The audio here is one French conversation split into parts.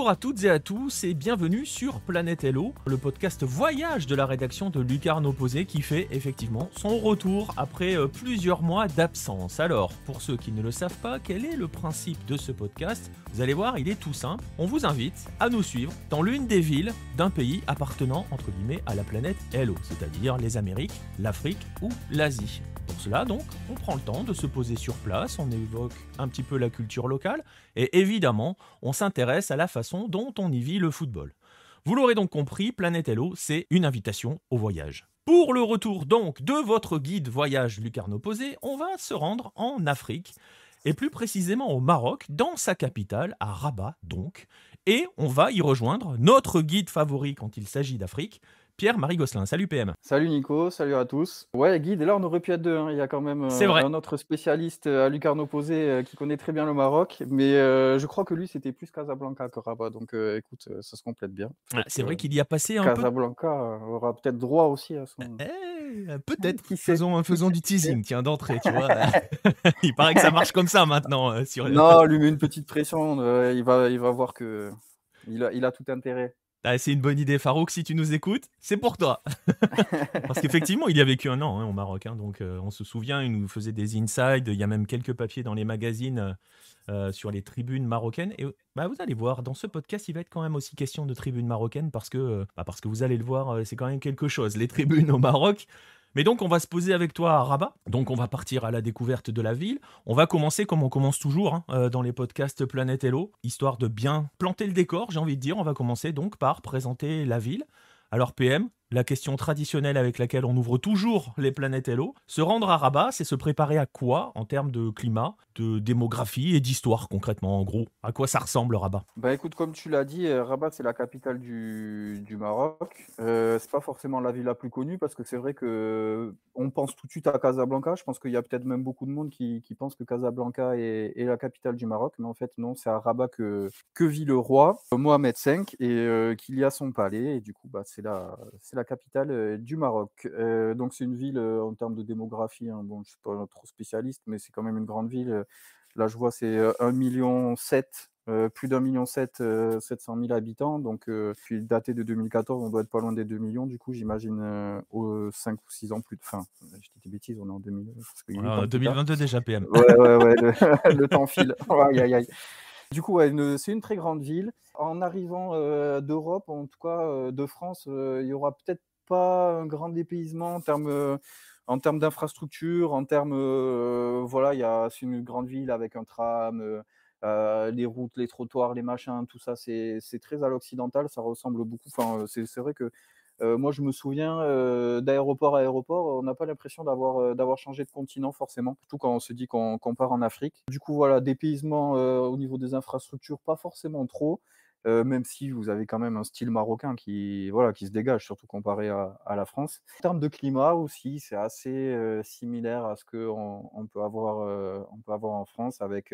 Bonjour à toutes et à tous et bienvenue sur Planète Hello, le podcast voyage de la rédaction de Lucarne Opposé qui fait effectivement son retour après euh, plusieurs mois d'absence. Alors, pour ceux qui ne le savent pas, quel est le principe de ce podcast Vous allez voir, il est tout simple. On vous invite à nous suivre dans l'une des villes d'un pays appartenant entre guillemets à la planète Hello, c'est-à-dire les Amériques, l'Afrique ou l'Asie. Pour cela, donc, on prend le temps de se poser sur place, on évoque un petit peu la culture locale, et évidemment, on s'intéresse à la façon dont on y vit le football. Vous l'aurez donc compris, Planète Hello, c'est une invitation au voyage. Pour le retour donc de votre guide voyage Lucarno Posé, on va se rendre en Afrique, et plus précisément au Maroc, dans sa capitale, à Rabat donc, et on va y rejoindre notre guide favori quand il s'agit d'Afrique, Pierre-Marie Gosselin. Salut PM. Salut Nico, salut à tous. Ouais, Guy, dès là on aurait pu être deux. Hein. Il y a quand même euh, un autre spécialiste euh, à Lucarno Posé euh, qui connaît très bien le Maroc, mais je crois que lui c'était plus Casablanca que Rabat. Donc écoute, ça se complète bien. Ah, c'est vrai qu'il y a passé un Casablanca peu. Casablanca aura peut-être droit aussi à son. Eh, eh peut-être. Faisons, faisons du teasing, tiens, d'entrée, tu vois. il paraît que ça marche comme ça maintenant. sur... Non, lui met une petite pression. il, va, il va voir que. Il il a, tout intérêt. Ah, c'est une bonne idée, Farouk. Si tu nous écoutes, c'est pour toi. Parce qu'effectivement, il y a vécu un an hein, au Maroc. Hein, donc, euh, on se souvient, il nous faisait des insides. Il y a même quelques papiers dans les magazines euh, euh, sur les tribunes marocaines. Et bah, vous allez voir, dans ce podcast, il va être quand même aussi question de tribunes marocaines parce que, bah, parce que vous allez le voir, c'est quand même quelque chose. Les tribunes au Maroc, mais donc, on va se poser avec toi à Rabat. Donc, on va partir à la découverte de la ville. On va commencer comme on commence toujours hein, euh, dans les podcasts Planète Hello, histoire de bien planter le décor, j'ai envie de dire. On va commencer donc par présenter la ville. Alors, PM, la question traditionnelle avec laquelle on ouvre toujours les planètes Hello. Se rendre à Rabat, c'est se préparer à quoi en termes de climat, de démographie et d'histoire concrètement, en gros À quoi ça ressemble Rabat Bah écoute, comme tu l'as dit, euh, Rabat c'est la capitale du, Maroc. Euh, c'est pas forcément la ville la plus connue parce que c'est vrai que euh, on pense tout de suite à Casablanca. Je pense qu'il y a peut-être même beaucoup de monde qui, pense que Casablanca est, la capitale du Maroc, mais en fait non, c'est à Rabat que, vit le roi Mohamed V et qu'il y a son palais. Et du coup, bah, c'est là capitale euh, du Maroc. Euh, donc c'est une ville euh, en termes de démographie, hein, bon, je ne suis pas trop spécialiste, mais c'est quand même une grande ville. Là, je vois, c'est un million sept plus d'un million sept, euh, 700 mille habitants. Donc, puis daté de 2014, on doit être pas loin des 2 millions. Du coup, j'imagine aux 5 ou 6 ans plus. de fin j'étais des bêtises, on est en 2022 déjà, PM. Ouais, ouais, ouais, le, temps file. Du coup, ouais, c'est une très grande ville. En arrivant euh, d'Europe, en tout cas euh, de France, euh, il y aura peut-être pas un grand dépaysement en termes en termes d'infrastructure, en termes voilà, il c'est une grande ville avec un tram. les routes, les trottoirs, les machins, tout ça, c'est très à l'occidental, ça ressemble beaucoup. Enfin, c'est vrai que euh, moi, je me souviens euh, d'aéroport à aéroport, on n'a pas l'impression d'avoir euh, d'avoir changé de continent forcément, surtout quand on se dit qu'on part en Afrique. Du coup, voilà, dépaysement au niveau des infrastructures, pas forcément trop. même si vous avez quand même un style marocain qui, voilà, qui se dégage, surtout comparé à, la France. En termes de climat aussi, c'est assez similaire à ce qu'on on peut, avoir, on peut avoir en France avec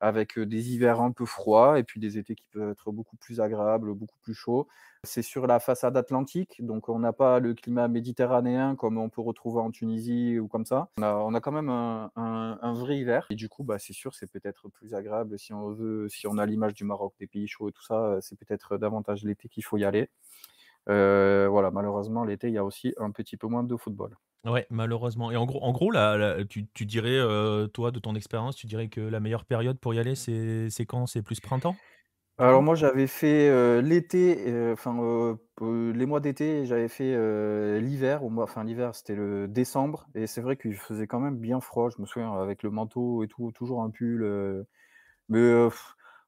avec des hivers un peu froids et puis des étés qui peuvent être beaucoup plus agréables, beaucoup plus chauds. C'est sur la façade atlantique, donc on n'a pas le climat méditerranéen comme on peut retrouver en Tunisie ou comme ça. On a, quand même un, vrai hiver et du coup, bah, c'est sûr, c'est peut-être plus agréable si on veut, si on a l'image du Maroc, des pays chauds et tout ça, c'est peut-être davantage l'été qu'il faut y aller. Euh, voilà, malheureusement, l'été, il y a aussi un petit peu moins de football. Ouais, malheureusement. Et en gros, en gros là, tu, dirais, euh, toi, de ton expérience, tu dirais que la meilleure période pour y aller, c'est quand C'est plus printemps alors moi j'avais fait euh, l'été, enfin les mois d'été, j'avais fait l'hiver, enfin l'hiver c'était le décembre, et c'est vrai que je faisais quand même bien froid, je me souviens avec le manteau et tout, toujours un pull, mais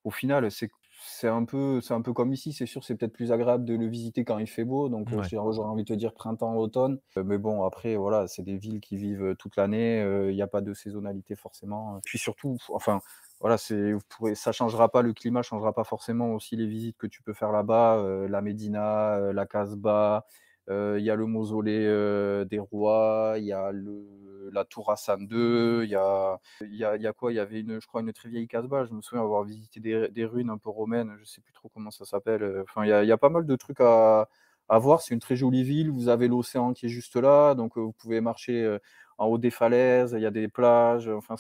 au final c'est c'est un peu, comme ici. C'est sûr, c'est peut-être plus agréable de le visiter quand il fait beau. Donc, euh, j'ai j'aurais envie de te dire printemps, automne. Euh, mais bon, après, voilà, c'est des villes qui vivent euh, toute l'année. Il n'y a pas de saisonnalité forcément. Puis surtout, enfin, voilà, c'est, vous ça changera pas, le climat changera pas forcément aussi les visites que tu peux faire là-bas, la Médina, la Casbah, euh, il y a le mausolée euh, des rois, il y a la tour Hassan II, il y a, quoi Il y avait, une, je crois, une très vieille casbah. Je me souviens avoir visité des, ruines un peu romaines, je ne sais plus trop comment ça s'appelle. Euh, enfin, il y a, pas mal de trucs à, voir. C'est une très jolie ville. Vous avez l'océan qui est juste là, donc vous pouvez marcher en haut des falaises. Il y a des plages. Enfin,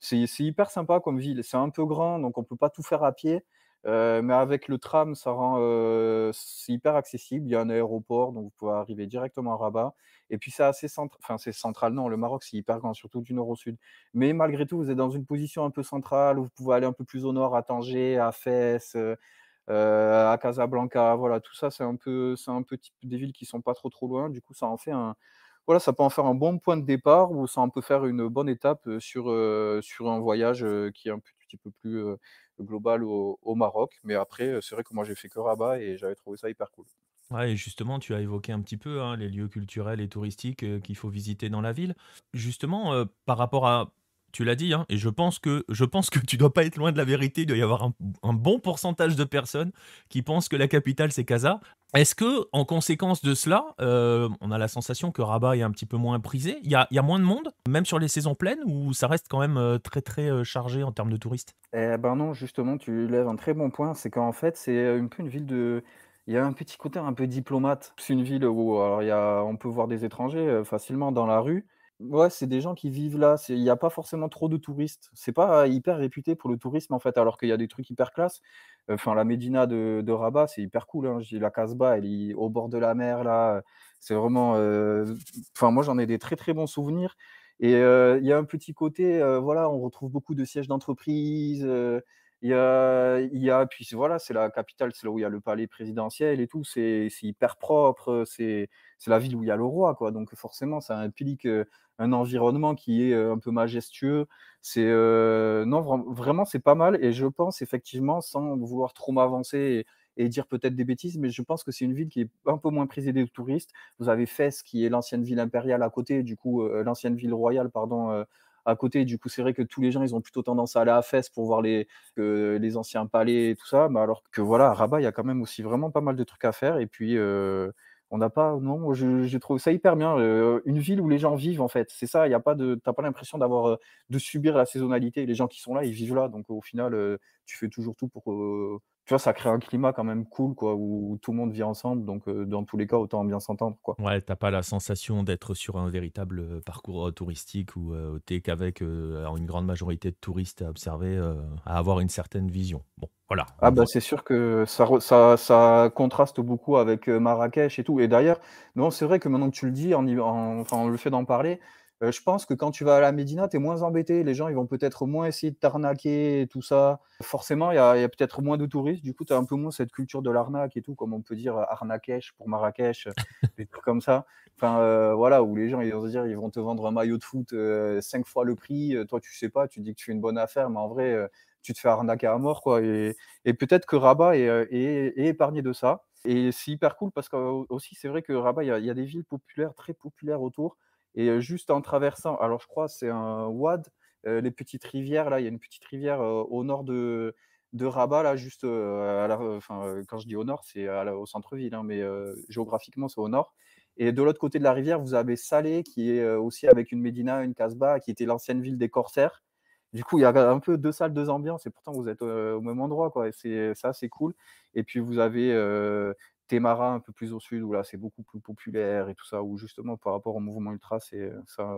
c'est hyper sympa comme ville. C'est un peu grand, donc on ne peut pas tout faire à pied. Euh, mais avec le tram, ça rend euh, hyper accessible. Il y a un aéroport, donc vous pouvez arriver directement à Rabat. Et puis c'est assez central. Enfin, c'est central, non. Le Maroc, c'est hyper grand, surtout du nord au sud. Mais malgré tout, vous êtes dans une position un peu centrale où vous pouvez aller un peu plus au nord, à Tanger, à Fès. Euh, à Casablanca, voilà, tout ça, c'est un peu, c'est un peu des villes qui sont pas trop trop loin. Du coup, ça en fait un, voilà, ça peut en faire un bon point de départ ou ça en peut faire une bonne étape sur, sur un voyage qui est un petit peu plus global au, Maroc. Mais après, euh, c'est vrai que moi, j'ai fait que Rabat et j'avais trouvé ça hyper cool. Ouais, et justement, tu as évoqué un petit peu hein, les lieux culturels et touristiques euh, qu'il faut visiter dans la ville. Justement, euh, par rapport à tu l'as dit, hein, et je pense que je pense que tu dois pas être loin de la vérité. Il doit y avoir un, bon pourcentage de personnes qui pensent que la capitale c'est Casa. Est-ce que, en conséquence de cela, euh, on a la sensation que Rabat est un petit peu moins prisé Il y a, moins de monde, même sur les saisons pleines, ou ça reste quand même euh, très très euh, chargé en termes de touristes Eh ben non, justement, tu lèves un très bon point. C'est qu'en fait, c'est un peu une ville de il y a un petit côté un peu diplomate. C'est une ville où on peut voir des étrangers facilement dans la rue. Ouais, c'est des gens qui vivent là. Il n'y a pas forcément trop de touristes. C'est pas hyper réputé pour le tourisme en fait, alors qu'il y a des trucs hyper classe. Enfin, la Médina de, Rabat, c'est hyper cool. Hein. La Casbah, elle est au bord de la mer là. C'est vraiment. Euh, enfin, moi, j'en ai des très très bons souvenirs. Et euh, il y a un petit côté, euh, voilà, on retrouve beaucoup de sièges d'entreprise, il y a, il a puis voilà, c'est la capitale, c'est là où il y a le palais présidentiel et tout. C'est hyper propre, c'est la ville où il y a le roi, quoi. Donc forcément, ça implique un environnement qui est un peu majestueux. C'est non, vraiment, c'est pas mal. Et je pense effectivement, sans vouloir trop m'avancer et, dire peut-être des bêtises, mais je pense que c'est une ville qui est un peu moins prisée des touristes. Vous avez Fès, qui est l'ancienne ville impériale à côté, du coup, l'ancienne ville royale, pardon à côté. Du coup, c'est vrai que tous les gens, ils ont plutôt tendance à aller à Fès pour voir les, les anciens palais et tout ça. Mais alors que voilà, à Rabat, il y a quand même aussi vraiment pas mal de trucs à faire. Et puis, euh, on n'a pas, non, je trouve ça hyper bien. Euh, une ville où les gens vivent, en fait. C'est ça, il n'y a pas de, t'as pas l'impression d'avoir, euh, de subir la saisonnalité. Les gens qui sont là, ils vivent là. Donc, au final, tu fais toujours tout pour ça crée un climat quand même cool, quoi, où tout le monde vit ensemble. Donc, euh, dans tous les cas, autant bien s'entendre, quoi. Ouais, t'as pas la sensation d'être sur un véritable euh, parcours euh, touristique où t'es qu'avec une grande majorité de touristes à observer, à avoir une certaine vision. Bon, voilà. Ah bah, c'est sûr que ça, ça, ça, contraste beaucoup avec Marrakech et tout. Et d'ailleurs, non, c'est vrai que maintenant que tu le dis, en, enfin, le fait d'en parler, euh, je pense que quand tu vas à la Médina, tu es moins embêté. Les gens, ils vont peut-être moins essayer de t'arnaquer et tout ça. Forcément, il y a, peut-être moins de touristes. Du coup, tu as un peu moins cette culture de l'arnaque et tout, comme on peut dire euh, Arnakech pour Marrakech, euh, des trucs comme ça. Enfin, voilà, où les gens, ils vont dire, ils vont te vendre un maillot de foot cinq fois le prix. toi, tu sais pas, tu dis que tu fais une bonne affaire, mais en vrai, tu te fais arnaquer à mort, quoi. Et, peut-être que Rabat est, épargné de ça. Et c'est hyper cool parce que aussi, c'est vrai que Rabat, il y, a des villes populaires, très populaires autour. Et juste en traversant, alors je crois c'est un wad, les petites rivières, là, il y a une petite rivière au nord de, de Rabat, là, juste enfin, quand je dis au nord, c'est au centre-ville, hein, mais géographiquement, c'est au nord. Et de l'autre côté de la rivière, vous avez Salé, qui est aussi avec une médina, une casbah, qui était l'ancienne ville des corsaires. Du coup, il y a un peu deux salles, deux ambiances, et pourtant vous êtes au même endroit, quoi. C'est ça, c'est cool. Et puis vous avez marins un peu plus au sud, où là c'est beaucoup plus populaire et tout ça, où justement par rapport au mouvement ultra, c'est euh, ça,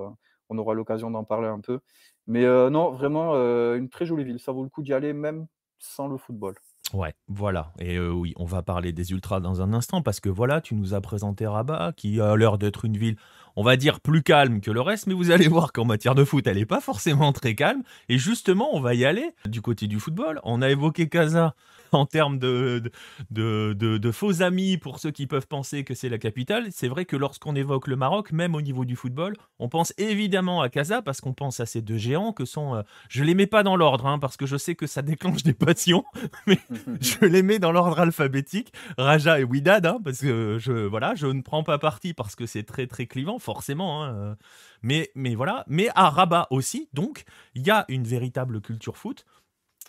on aura l'occasion d'en parler un peu. Mais euh, non, vraiment euh, une très jolie ville, ça vaut le coup d'y aller même sans le football. Ouais, voilà. Et oui, on va parler des ultras dans un instant parce que voilà, tu nous as présenté Rabat qui a l'air d'être une ville on va dire, plus calme que le reste, mais vous allez voir qu'en matière de foot, elle n'est pas forcément très calme. Et justement, on va y aller du côté du football. On a évoqué Casa en termes de de, faux amis pour ceux qui peuvent penser que c'est la capitale. C'est vrai que lorsqu'on évoque le Maroc, même au niveau du football, on pense évidemment à Casa parce qu'on pense à ces deux géants que sont. Euh, je les mets pas dans l'ordre hein, parce que je sais que ça déclenche des passions, mais je les mets dans l'ordre alphabétique, Raja et Widad, hein, parce que je voilà, je ne prends pas parti parce que c'est très très clivant forcément. Hein, euh, mais, mais voilà. Mais à Rabat aussi, donc, il y a une véritable culture foot.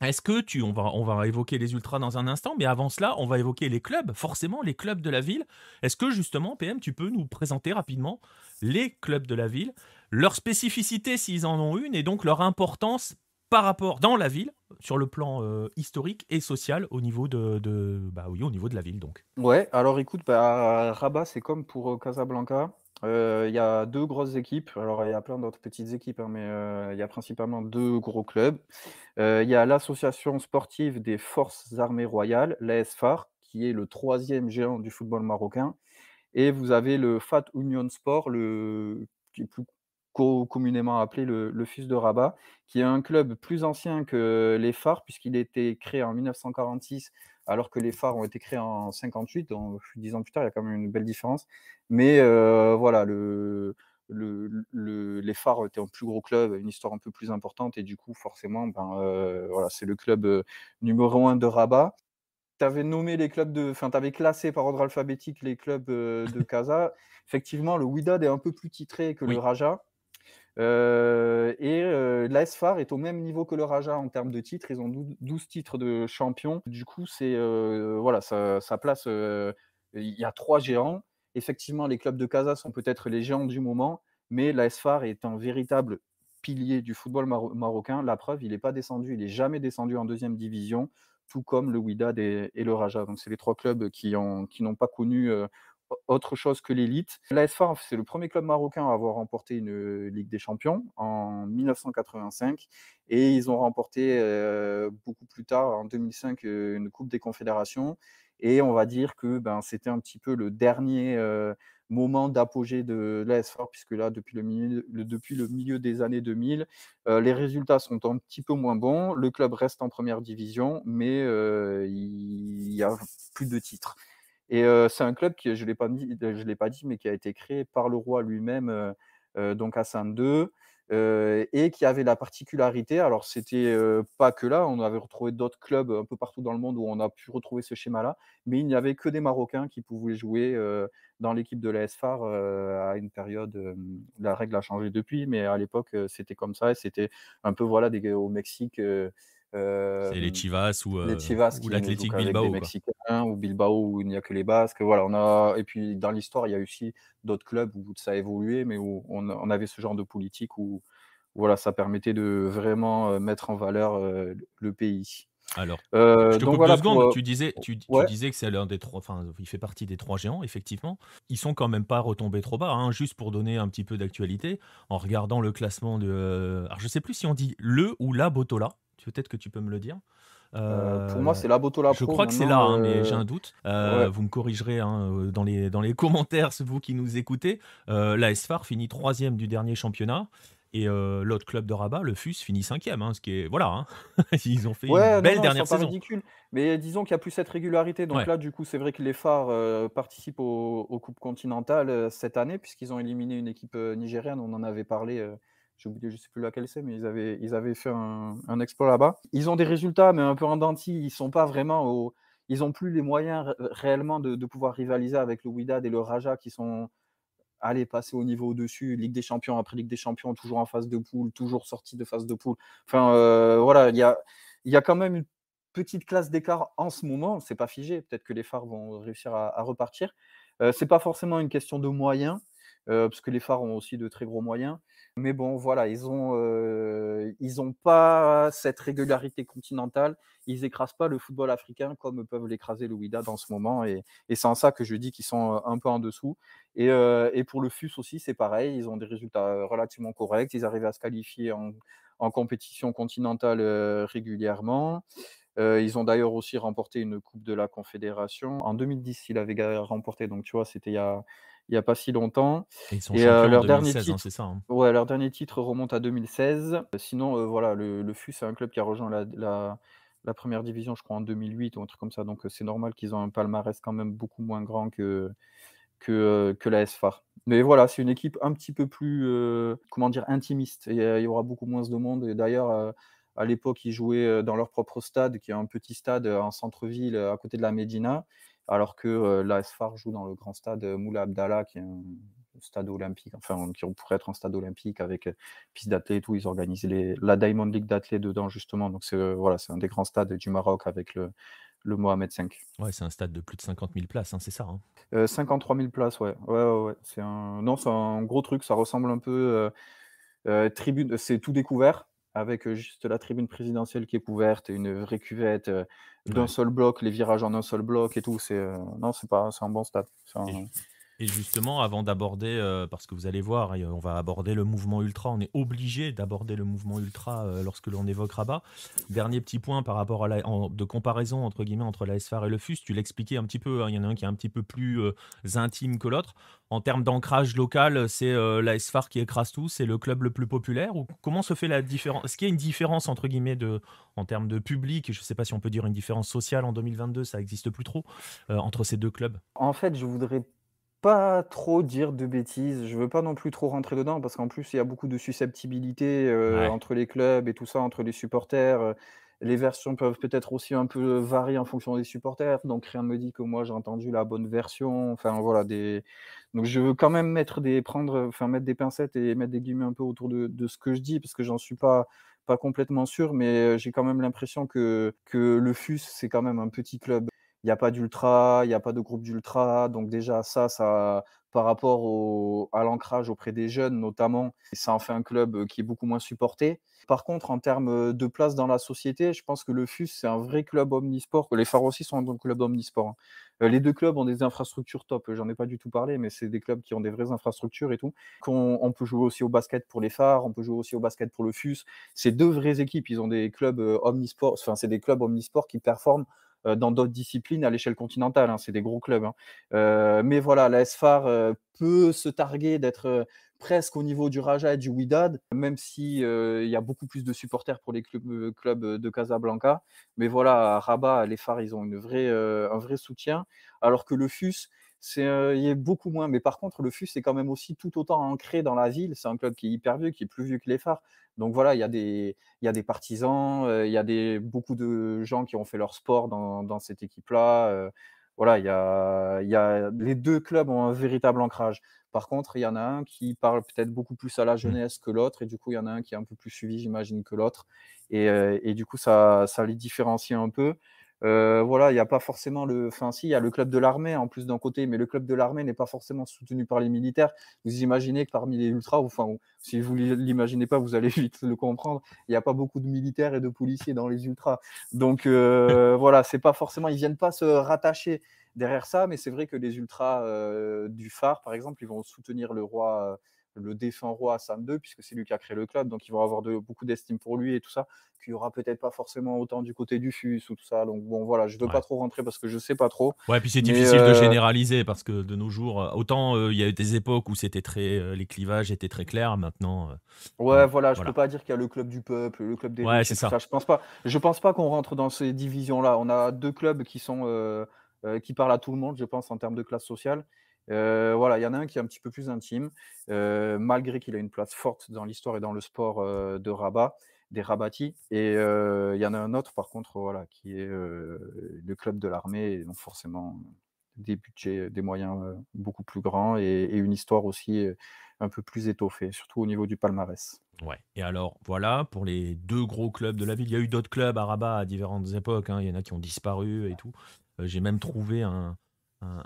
Est-ce que tu, on va, on va évoquer les ultras dans un instant, mais avant cela, on va évoquer les clubs, forcément les clubs de la ville. Est-ce que justement, PM, tu peux nous présenter rapidement les clubs de la ville, leurs spécificités s'ils en ont une, et donc leur importance par rapport dans la ville, sur le plan euh, historique et social au niveau de, de, bah oui, au niveau de la ville donc. Ouais, alors écoute, bah, Rabat c'est comme pour euh, Casablanca, euh, il y a deux grosses équipes. Alors, il y a plein d'autres petites équipes, hein, mais euh, il y a principalement deux gros clubs. Euh, il y a l'association sportive des forces armées royales, l'ASFAR, qui est le troisième géant du football marocain. Et vous avez le Fat Union Sport, le, plus communément appelé le, FUS de Rabat, qui est un club plus ancien que les phares, puisqu'il a été créé en 1946 alors que les phares ont été créés en 58, 10 ans plus tard, il y a quand même une belle différence. Mais euh, voilà, le, les phares étaient un plus gros club, une histoire un peu plus importante, et du coup, forcément, ben, euh, voilà, c'est le club euh, numéro un de Rabat. Tu avais nommé les clubs de. Enfin, tu classé par ordre alphabétique les clubs de Casa. Effectivement, le Widad est un peu plus titré que le Raja. Euh, et euh, est au même niveau que le Raja en termes de titres. Ils ont 12 titres de champion. Du coup, c'est euh, voilà, ça, place. Euh, il y a trois géants. Effectivement, les clubs de Casa sont peut-être les géants du moment, mais l'ASFAR est un véritable pilier du football marocain. La preuve, il n'est pas descendu, il n'est jamais descendu en deuxième division, tout comme le Widad et, le Raja. Donc, c'est les trois clubs qui n'ont qui pas connu autre chose que l'élite. L'AS c'est le premier club marocain à avoir remporté une euh, Ligue des Champions en 1985 et ils ont remporté euh, beaucoup plus tard, en 2005, euh, une Coupe des Confédérations. Et on va dire que ben, c'était un petit peu le dernier moment d'apogée de l'AS puisque là, depuis le milieu, depuis le milieu des années 2000, les résultats sont un petit peu moins bons. Le club reste en première division, mais il n'y a plus de titres. Et c'est un club qui, je ne l'ai pas dit, mais qui a été créé par le roi lui-même, donc à saint II. et qui avait la particularité, alors c'était n'était pas que là, on avait retrouvé d'autres clubs un peu partout dans le monde où on a pu retrouver ce schéma-là, mais il n'y avait que des Marocains qui pouvaient jouer dans l'équipe de la FAR à une période, la règle a changé depuis, mais à l'époque c'était comme ça, et c'était un peu voilà, des, au Mexique, c'est les euh, Chivas ou, euh, ou l'Athletic Bilbao. Mexicains ou Bilbao où il n'y a que les Basques. Voilà, on a, et puis dans l'histoire, il y a aussi d'autres clubs où ça a évolué, mais où on, avait ce genre de politique où voilà, ça permettait de vraiment euh, mettre en valeur le pays. Alors, je te coupe deux secondes. Tu, disais, tu, disais que c'est l'un des trois. Enfin, il fait partie des trois géants, effectivement. Ils sont quand même pas retombés trop bas. Hein, juste pour donner un petit peu d'actualité, en regardant le classement de. Alors, je sais plus si on dit le ou la Botola peut-être que tu peux me le dire. Euh, euh, pour moi, c'est la Botola là Je crois que c'est là, hein, mais euh, j'ai un doute. Vous me corrigerez hein, dans, les, dans les commentaires, vous qui nous écoutez. Euh, la SFAR finit troisième du dernier championnat. Et l'autre club de Rabat, le FUS, finit cinquième. Hein, ce qui est... Voilà, ils ont fait une belle dernière saison. ridicule. Mais disons qu'il n'y a plus cette régularité. Donc là, du coup, c'est vrai que les phares participent aux, Coupes continentales cette année, puisqu'ils ont éliminé une équipe nigérienne. On en avait parlé j'ai oublié, je sais plus laquelle c'est, mais ils avaient, ils avaient fait un, un exploit là-bas. Ils ont des résultats, mais un peu en denti, ils sont pas vraiment au, ils ont plus les moyens réellement de, pouvoir rivaliser avec le Widad et le Raja qui sont allés passer au niveau au-dessus, Ligue des Champions après Ligue des Champions, toujours en phase de poule, toujours sorti de phase de poule. Enfin, euh, voilà, il y a, y a quand même une petite classe d'écart en ce moment. C'est pas figé, peut-être que les phares vont réussir à, repartir. Ce euh, c'est pas forcément une question de moyens, euh, parce que les phares ont aussi de très gros moyens. Mais bon, voilà, ils ont, euh, ils ont pas cette régularité continentale. Ils écrasent pas le football africain comme peuvent l'écraser le Wydad en ce moment. Et, c'est en ça que je dis qu'ils sont euh, un peu en dessous. Euh, et, pour le FUS aussi, c'est pareil. Ils ont des résultats relativement corrects. Ils arrivent à se qualifier en, compétition continentale régulièrement. ils ont d'ailleurs aussi remporté une Coupe de la Confédération. En 2010, ils l'avaient remporté, donc tu vois, c'était il y a, il n'y a pas si longtemps. Et, euh, leur, dernier hein, titre, ça, hein. ouais, leur dernier titre remonte à 2016. Sinon, euh, voilà, le, le FUS, c'est un club qui a rejoint la, première division, je crois, en 2008 ou un truc comme ça. Donc, euh, c'est normal qu'ils aient un palmarès quand même beaucoup moins grand que, que, la SFAR. Mais voilà, c'est une équipe un petit peu plus, comment dire, intimiste. Il y aura beaucoup moins de monde. Et d'ailleurs, à l'époque, ils jouaient dans leur propre stade, qui est un petit stade en centre-ville à côté de la Médina alors que l'AS joue dans le grand stade Moula Abdallah, qui est un stade olympique, enfin qui pourrait être un stade olympique avec piste d'athlètes et tout. Ils organisent la Diamond League d'athlètes dedans justement. Donc c'est voilà, c'est un des grands stades du Maroc avec le, Mohamed V. Ouais, c'est un stade de plus de 50 000 places, hein, c'est ça 53 hein. 000 places, ouais. ouais, ouais, ouais. C'est un... Non, c'est un gros truc, ça ressemble un peu... à euh, tribune, c'est tout découvert, avec juste la tribune présidentielle qui est couverte, une vraie cuvette, d'un seul bloc, les virages en un seul bloc et tout. C'est non, c'est pas, c'est un bon stade. Et justement, avant d'aborder, euh, parce que vous allez voir, hein, on va aborder le mouvement ultra, on est obligé d'aborder le mouvement ultra euh, lorsque l'on évoque Rabat. Dernier petit point par rapport à la, de comparaison entre guillemets entre la SFAR et le FUS, tu l'expliquais un petit peu, hein, il y en a un qui est un petit peu plus euh, intime que l'autre. En termes d'ancrage local, c'est la SFAR qui écrase tout, c'est le club le plus populaire. Ou comment se fait la différence Est-ce qu'il y a une différence entre guillemets de, en termes de public, je ne sais pas si on peut dire une différence sociale en 2022, ça n'existe plus trop, entre ces deux clubs En fait, je voudrais pas trop dire de bêtises. Je veux pas non plus trop rentrer dedans parce qu'en plus, il y a beaucoup de susceptibilités euh, entre les clubs et tout ça, entre les supporters. Euh. Les versions peuvent peut-être aussi un peu euh, varier en fonction des supporters. Donc rien ne me dit que moi j'ai entendu la bonne version. Enfin voilà des. Donc je veux quand même mettre des prendre, enfin mettre des pincettes et mettre des guillemets un peu autour de, ce que je dis parce que j'en suis pas pas complètement sûr, mais j'ai quand même l'impression que que le FUS c'est quand même un petit club il n'y a pas d'ultra, il n'y a pas de groupe d'ultra. Donc déjà, ça, ça par rapport à l'ancrage auprès des jeunes, notamment, ça en fait un club euh, qui est beaucoup moins supporté. Par contre, en termes euh, de place dans la société, je pense que le FUS, c'est un vrai club omnisport. Les Phares aussi sont un club omnisport. Hein. Euh, les deux clubs ont des infrastructures top. J'en ai pas du tout parlé, mais c'est des clubs qui ont des vraies infrastructures et tout. On, peut jouer aussi au basket pour les Phares, on peut jouer aussi au basket pour le FUS. C'est deux vraies équipes. Ils ont des clubs omnisports, enfin, c'est des clubs omnisports qui performent euh, dans d'autres disciplines à l'échelle continentale. Hein, c'est des gros clubs. Hein. Euh, mais voilà, la SFAR euh, peut se targuer d'être presque au niveau du Raja et du Widad, même si il y a beaucoup plus de supporters pour les clubs, de Casablanca. Mais voilà, à Rabat, les phares, ils ont une vraie, un vrai soutien, alors que le FUS, c'est euh, y il est beaucoup moins. Mais par contre, le FUS est quand même aussi tout autant ancré dans la ville. C'est un club qui est hyper vieux, qui est plus vieux que les phares. Donc voilà, il y a des, partisans, euh, il y a des, beaucoup de gens qui ont fait leur sport dans, cette équipe-là. Euh. voilà, il y, a, les deux clubs ont un véritable ancrage. Par contre, il y en a un qui parle peut-être beaucoup plus à la mmh. jeunesse que l'autre, et du coup, il y en a un qui est un peu plus suivi, j'imagine, que l'autre. Et, du coup, ça, ça les différencie un peu. Euh, voilà, il n'y a pas forcément le. Enfin, si, il y a le club de l'armée en plus d'un côté, mais le club de l'armée n'est pas forcément soutenu par les militaires. Vous imaginez que parmi les ultras, enfin, si vous ne l'imaginez pas, vous allez vite le comprendre. Il n'y a pas beaucoup de militaires et de policiers dans les ultras. Donc, euh, voilà, c'est pas forcément. Ils viennent pas se rattacher derrière ça, mais c'est vrai que les ultras euh, du phare, par exemple, ils vont soutenir le roi le défunt roi Sam II, puisque c'est lui qui a créé le club, donc ils vont avoir beaucoup d'estime pour lui et tout ça, qui n'y aura peut-être pas forcément autant du côté du FUS ou tout ça. Donc bon, voilà, je veux pas trop rentrer parce que je ne sais pas trop. Ouais, puis c'est difficile de euh, généraliser parce que de nos jours, euh, autant euh, il y a eu des époques où c'était très, les clivages étaient très clairs, maintenant. ouais, voilà, je ne peux pas dire qu'il y a le club du peuple, le club des. Ouais, c'est ça. Je pense pas. pense pas qu'on rentre dans ces divisions-là. On a deux clubs qui sont qui parlent à tout le monde, je pense, en termes de classe sociale. Euh, voilà, il y en a un qui est un petit peu plus intime, euh, malgré qu'il a une place forte dans l'histoire et dans le sport euh, de Rabat, des Rabatis. Et il y en a un autre, par contre, voilà, qui est le club de l'armée, donc forcément des budgets, des moyens beaucoup plus grands et, une histoire aussi un peu plus étoffée, surtout au niveau du palmarès. Ouais. Et alors, voilà, pour les deux gros clubs de la ville, il y a eu d'autres clubs à Rabat à différentes époques, hein. il y en a qui ont disparu et tout. J'ai même trouvé un,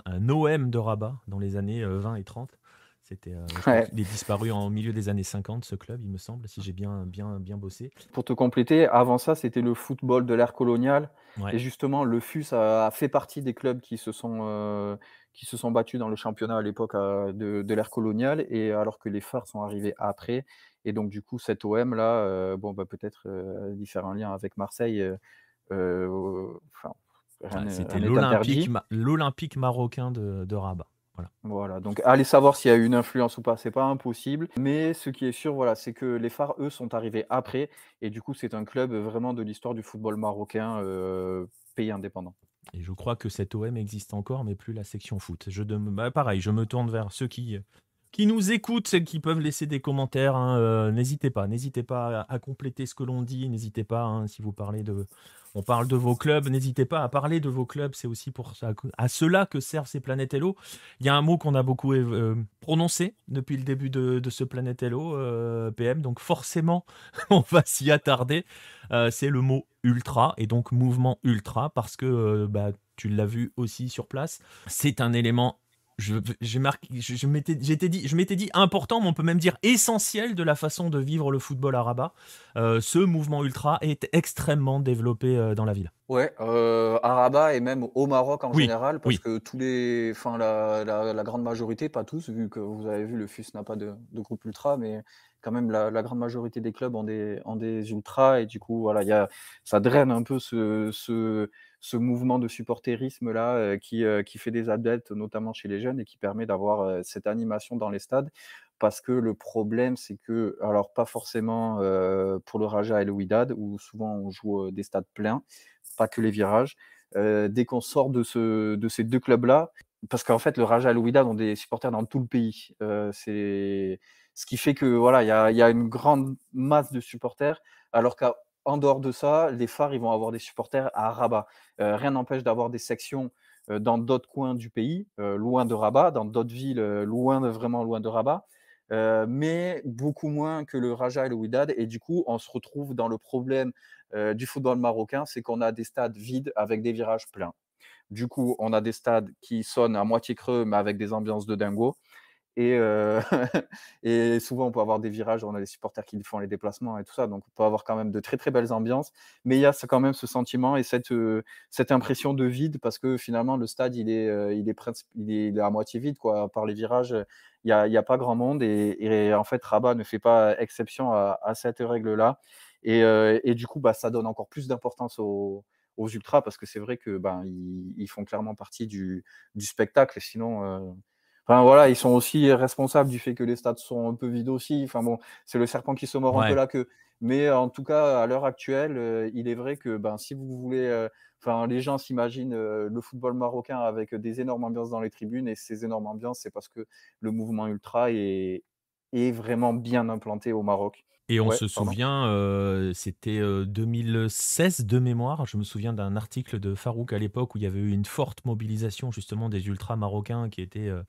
un, OM de Rabat dans les années 20 euh, et 30. C'était, euh, Il est disparu en milieu des années 50, ce club, il me semble, si j'ai bien, bien, bien bossé. Pour te compléter, avant ça, c'était le football de l'ère coloniale. Et justement, le FUS a, fait partie des clubs qui se sont, euh, qui se sont battus dans le championnat à l'époque de, de l'ère coloniale, et alors que les phares sont arrivés après. Et donc, du coup, cet OM-là, bon, bah, peut-être différents faire un lien avec Marseille. Enfin, c'était l'Olympique marocain de, Rabat. Voilà. voilà. donc allez savoir s'il y a eu une influence ou pas, c'est pas impossible. Mais ce qui est sûr, voilà, c'est que les phares, eux, sont arrivés après. Et du coup, c'est un club vraiment de l'histoire du football marocain, euh, pays indépendant. Et je crois que cet OM existe encore, mais plus la section foot. Je bah, pareil, je me tourne vers ceux qui, qui nous écoutent, ceux qui peuvent laisser des commentaires. Hein, euh, n'hésitez pas, n'hésitez pas à, compléter ce que l'on dit. N'hésitez pas, hein, si vous parlez de, on parle de vos clubs, n'hésitez pas à parler de vos clubs, c'est aussi pour ça, à cela que servent ces Planètes Hello. Il y a un mot qu'on a beaucoup euh, prononcé depuis le début de, ce Planète Hello, euh, PM, donc forcément, on va s'y attarder. Euh, c'est le mot ultra, et donc mouvement ultra, parce que bah, tu l'as vu aussi sur place, c'est un élément je, m'étais dit, important, mais on peut même dire essentiel de la façon de vivre le football à Rabat. Euh, ce mouvement ultra est extrêmement développé euh, dans la ville. Ouais, euh, à Rabat et même au Maroc en général, parce que tous les, enfin la, grande majorité, pas tous, vu que vous avez vu le FUS n'a pas de, de, groupe ultra, mais quand même la, grande majorité des clubs ont des, des ultras et du coup voilà y a, ça draine un peu ce, ce, mouvement de supporterisme là euh, euh, qui, fait des adeptes notamment chez les jeunes et qui permet d'avoir euh, cette animation dans les stades parce que le problème c'est que alors pas forcément pour le Raja et le Widad où souvent on joue des stades pleins pas que les virages dès qu'on sort de, ce, de ces deux clubs là parce qu'en fait, le Raja et le ont des supporters dans tout le pays. c'est ce qui fait que voilà, il y a, une grande masse de supporters, alors qu'en dehors de ça, les phares, ils vont avoir des supporters à Rabat. Euh, rien n'empêche d'avoir des sections euh, dans d'autres coins du pays, euh, loin de Rabat, dans d'autres villes, loin de, vraiment loin de Rabat, mais beaucoup moins que le Raja et le Widad. Et du coup, on se retrouve dans le problème du football marocain, c'est qu'on a des stades vides avec des virages pleins. Du coup, on a des stades qui sonnent à moitié creux, mais avec des ambiances de dingo. Et, euh, et souvent, on peut avoir des virages, on a les supporters qui font les déplacements et tout ça. Donc, on peut avoir quand même de très, très belles ambiances. Mais il y a quand même ce sentiment et cette, euh, cette impression de vide parce que finalement, le stade, il est, euh, il est, à moitié vide. Quoi. Par les virages, il n'y a, a, pas grand monde. Et, en fait, Rabat ne fait pas exception à, cette règle-là. Et, du coup, bah, ça donne encore plus d'importance aux aux ultras parce que c'est vrai que ben ils, font clairement partie du, du spectacle sinon Enfin, voilà, ils sont aussi responsables du fait que les stades sont un peu vides aussi. Enfin bon, c'est le serpent qui se mord un peu la queue. Mais euh, en tout cas, à l'heure actuelle, euh, il est vrai que ben, si vous voulez, euh, enfin, les gens s'imaginent le football marocain avec des énormes ambiances dans les tribunes et ces énormes ambiances, c'est parce que le mouvement ultra est, vraiment bien implanté au Maroc. Et on se souvient, euh, c'était 2016 euh, de mémoire, je me souviens d'un article de Farouk à l'époque où il y avait eu une forte mobilisation justement des ultras marocains qui étaient euh,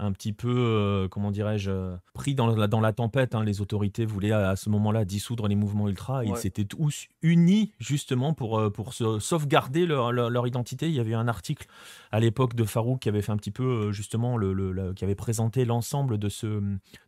un petit peu, comment dirais-je, pris dans la, dans la tempête. Hein. Les autorités voulaient à, ce moment-là dissoudre les mouvements ultra. Ils s'étaient tous unis justement pour, pour sauvegarder leur, leur, identité. Il y avait un article à l'époque de Farouk qui avait fait un petit peu justement, le, qui avait présenté l'ensemble de, ce,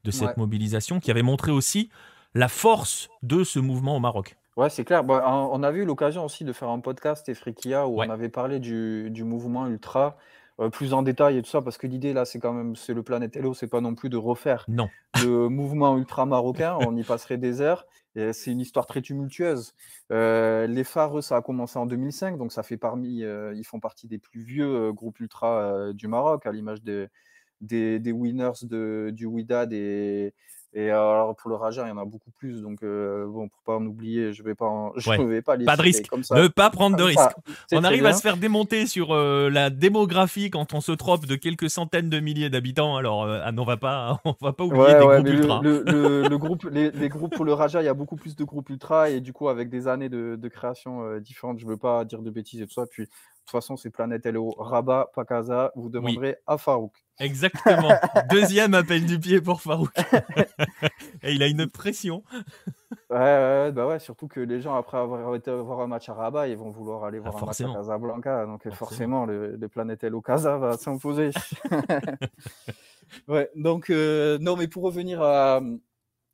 de cette mobilisation, qui avait montré aussi la force de ce mouvement au Maroc. Ouais, c'est clair. Bah, on a eu l'occasion aussi de faire un podcast, Efrikia, où on avait parlé du, mouvement ultra. Euh, plus en détail et tout ça, parce que l'idée là, c'est quand même, c'est le planète Hello, c'est pas non plus de refaire non. le mouvement ultra marocain, on y passerait des heures. C'est une histoire très tumultueuse. Euh, les phares, ça a commencé en 2005, donc ça fait parmi, euh, ils font partie des plus vieux groupes ultra du Maroc, à l'image des, winners du Ouida, des, et euh, alors pour le Raja, il y en a beaucoup plus. Donc euh, bon, pour pas en oublier, je vais pas, je vais pas les Pas de risque. Comme ça. Ne pas prendre de risque. on arrive à se faire démonter sur euh, la démographie quand on se trompe de quelques centaines de milliers d'habitants. Alors euh, ah, on va pas, on va pas oublier les des groupes ultra. Le, groupe, les, groupes pour le Raja, il y a beaucoup plus de groupes ultra et du coup avec des années de, création différentes, je veux pas dire de bêtises et tout ça. Puis de toute façon, c'est Planète LO. Rabat, pas Casa. Vous demanderez à Farouk. Exactement. Deuxième appel du pied pour Farouk. Et il a une pression. ouais, ouais, bah surtout que les gens, après avoir été voir un match à Rabat, ils vont vouloir aller ah, voir un match à Casablanca. Donc forcément, le, le Planète LO Casa va s'imposer. ouais, donc, euh, non, mais pour revenir à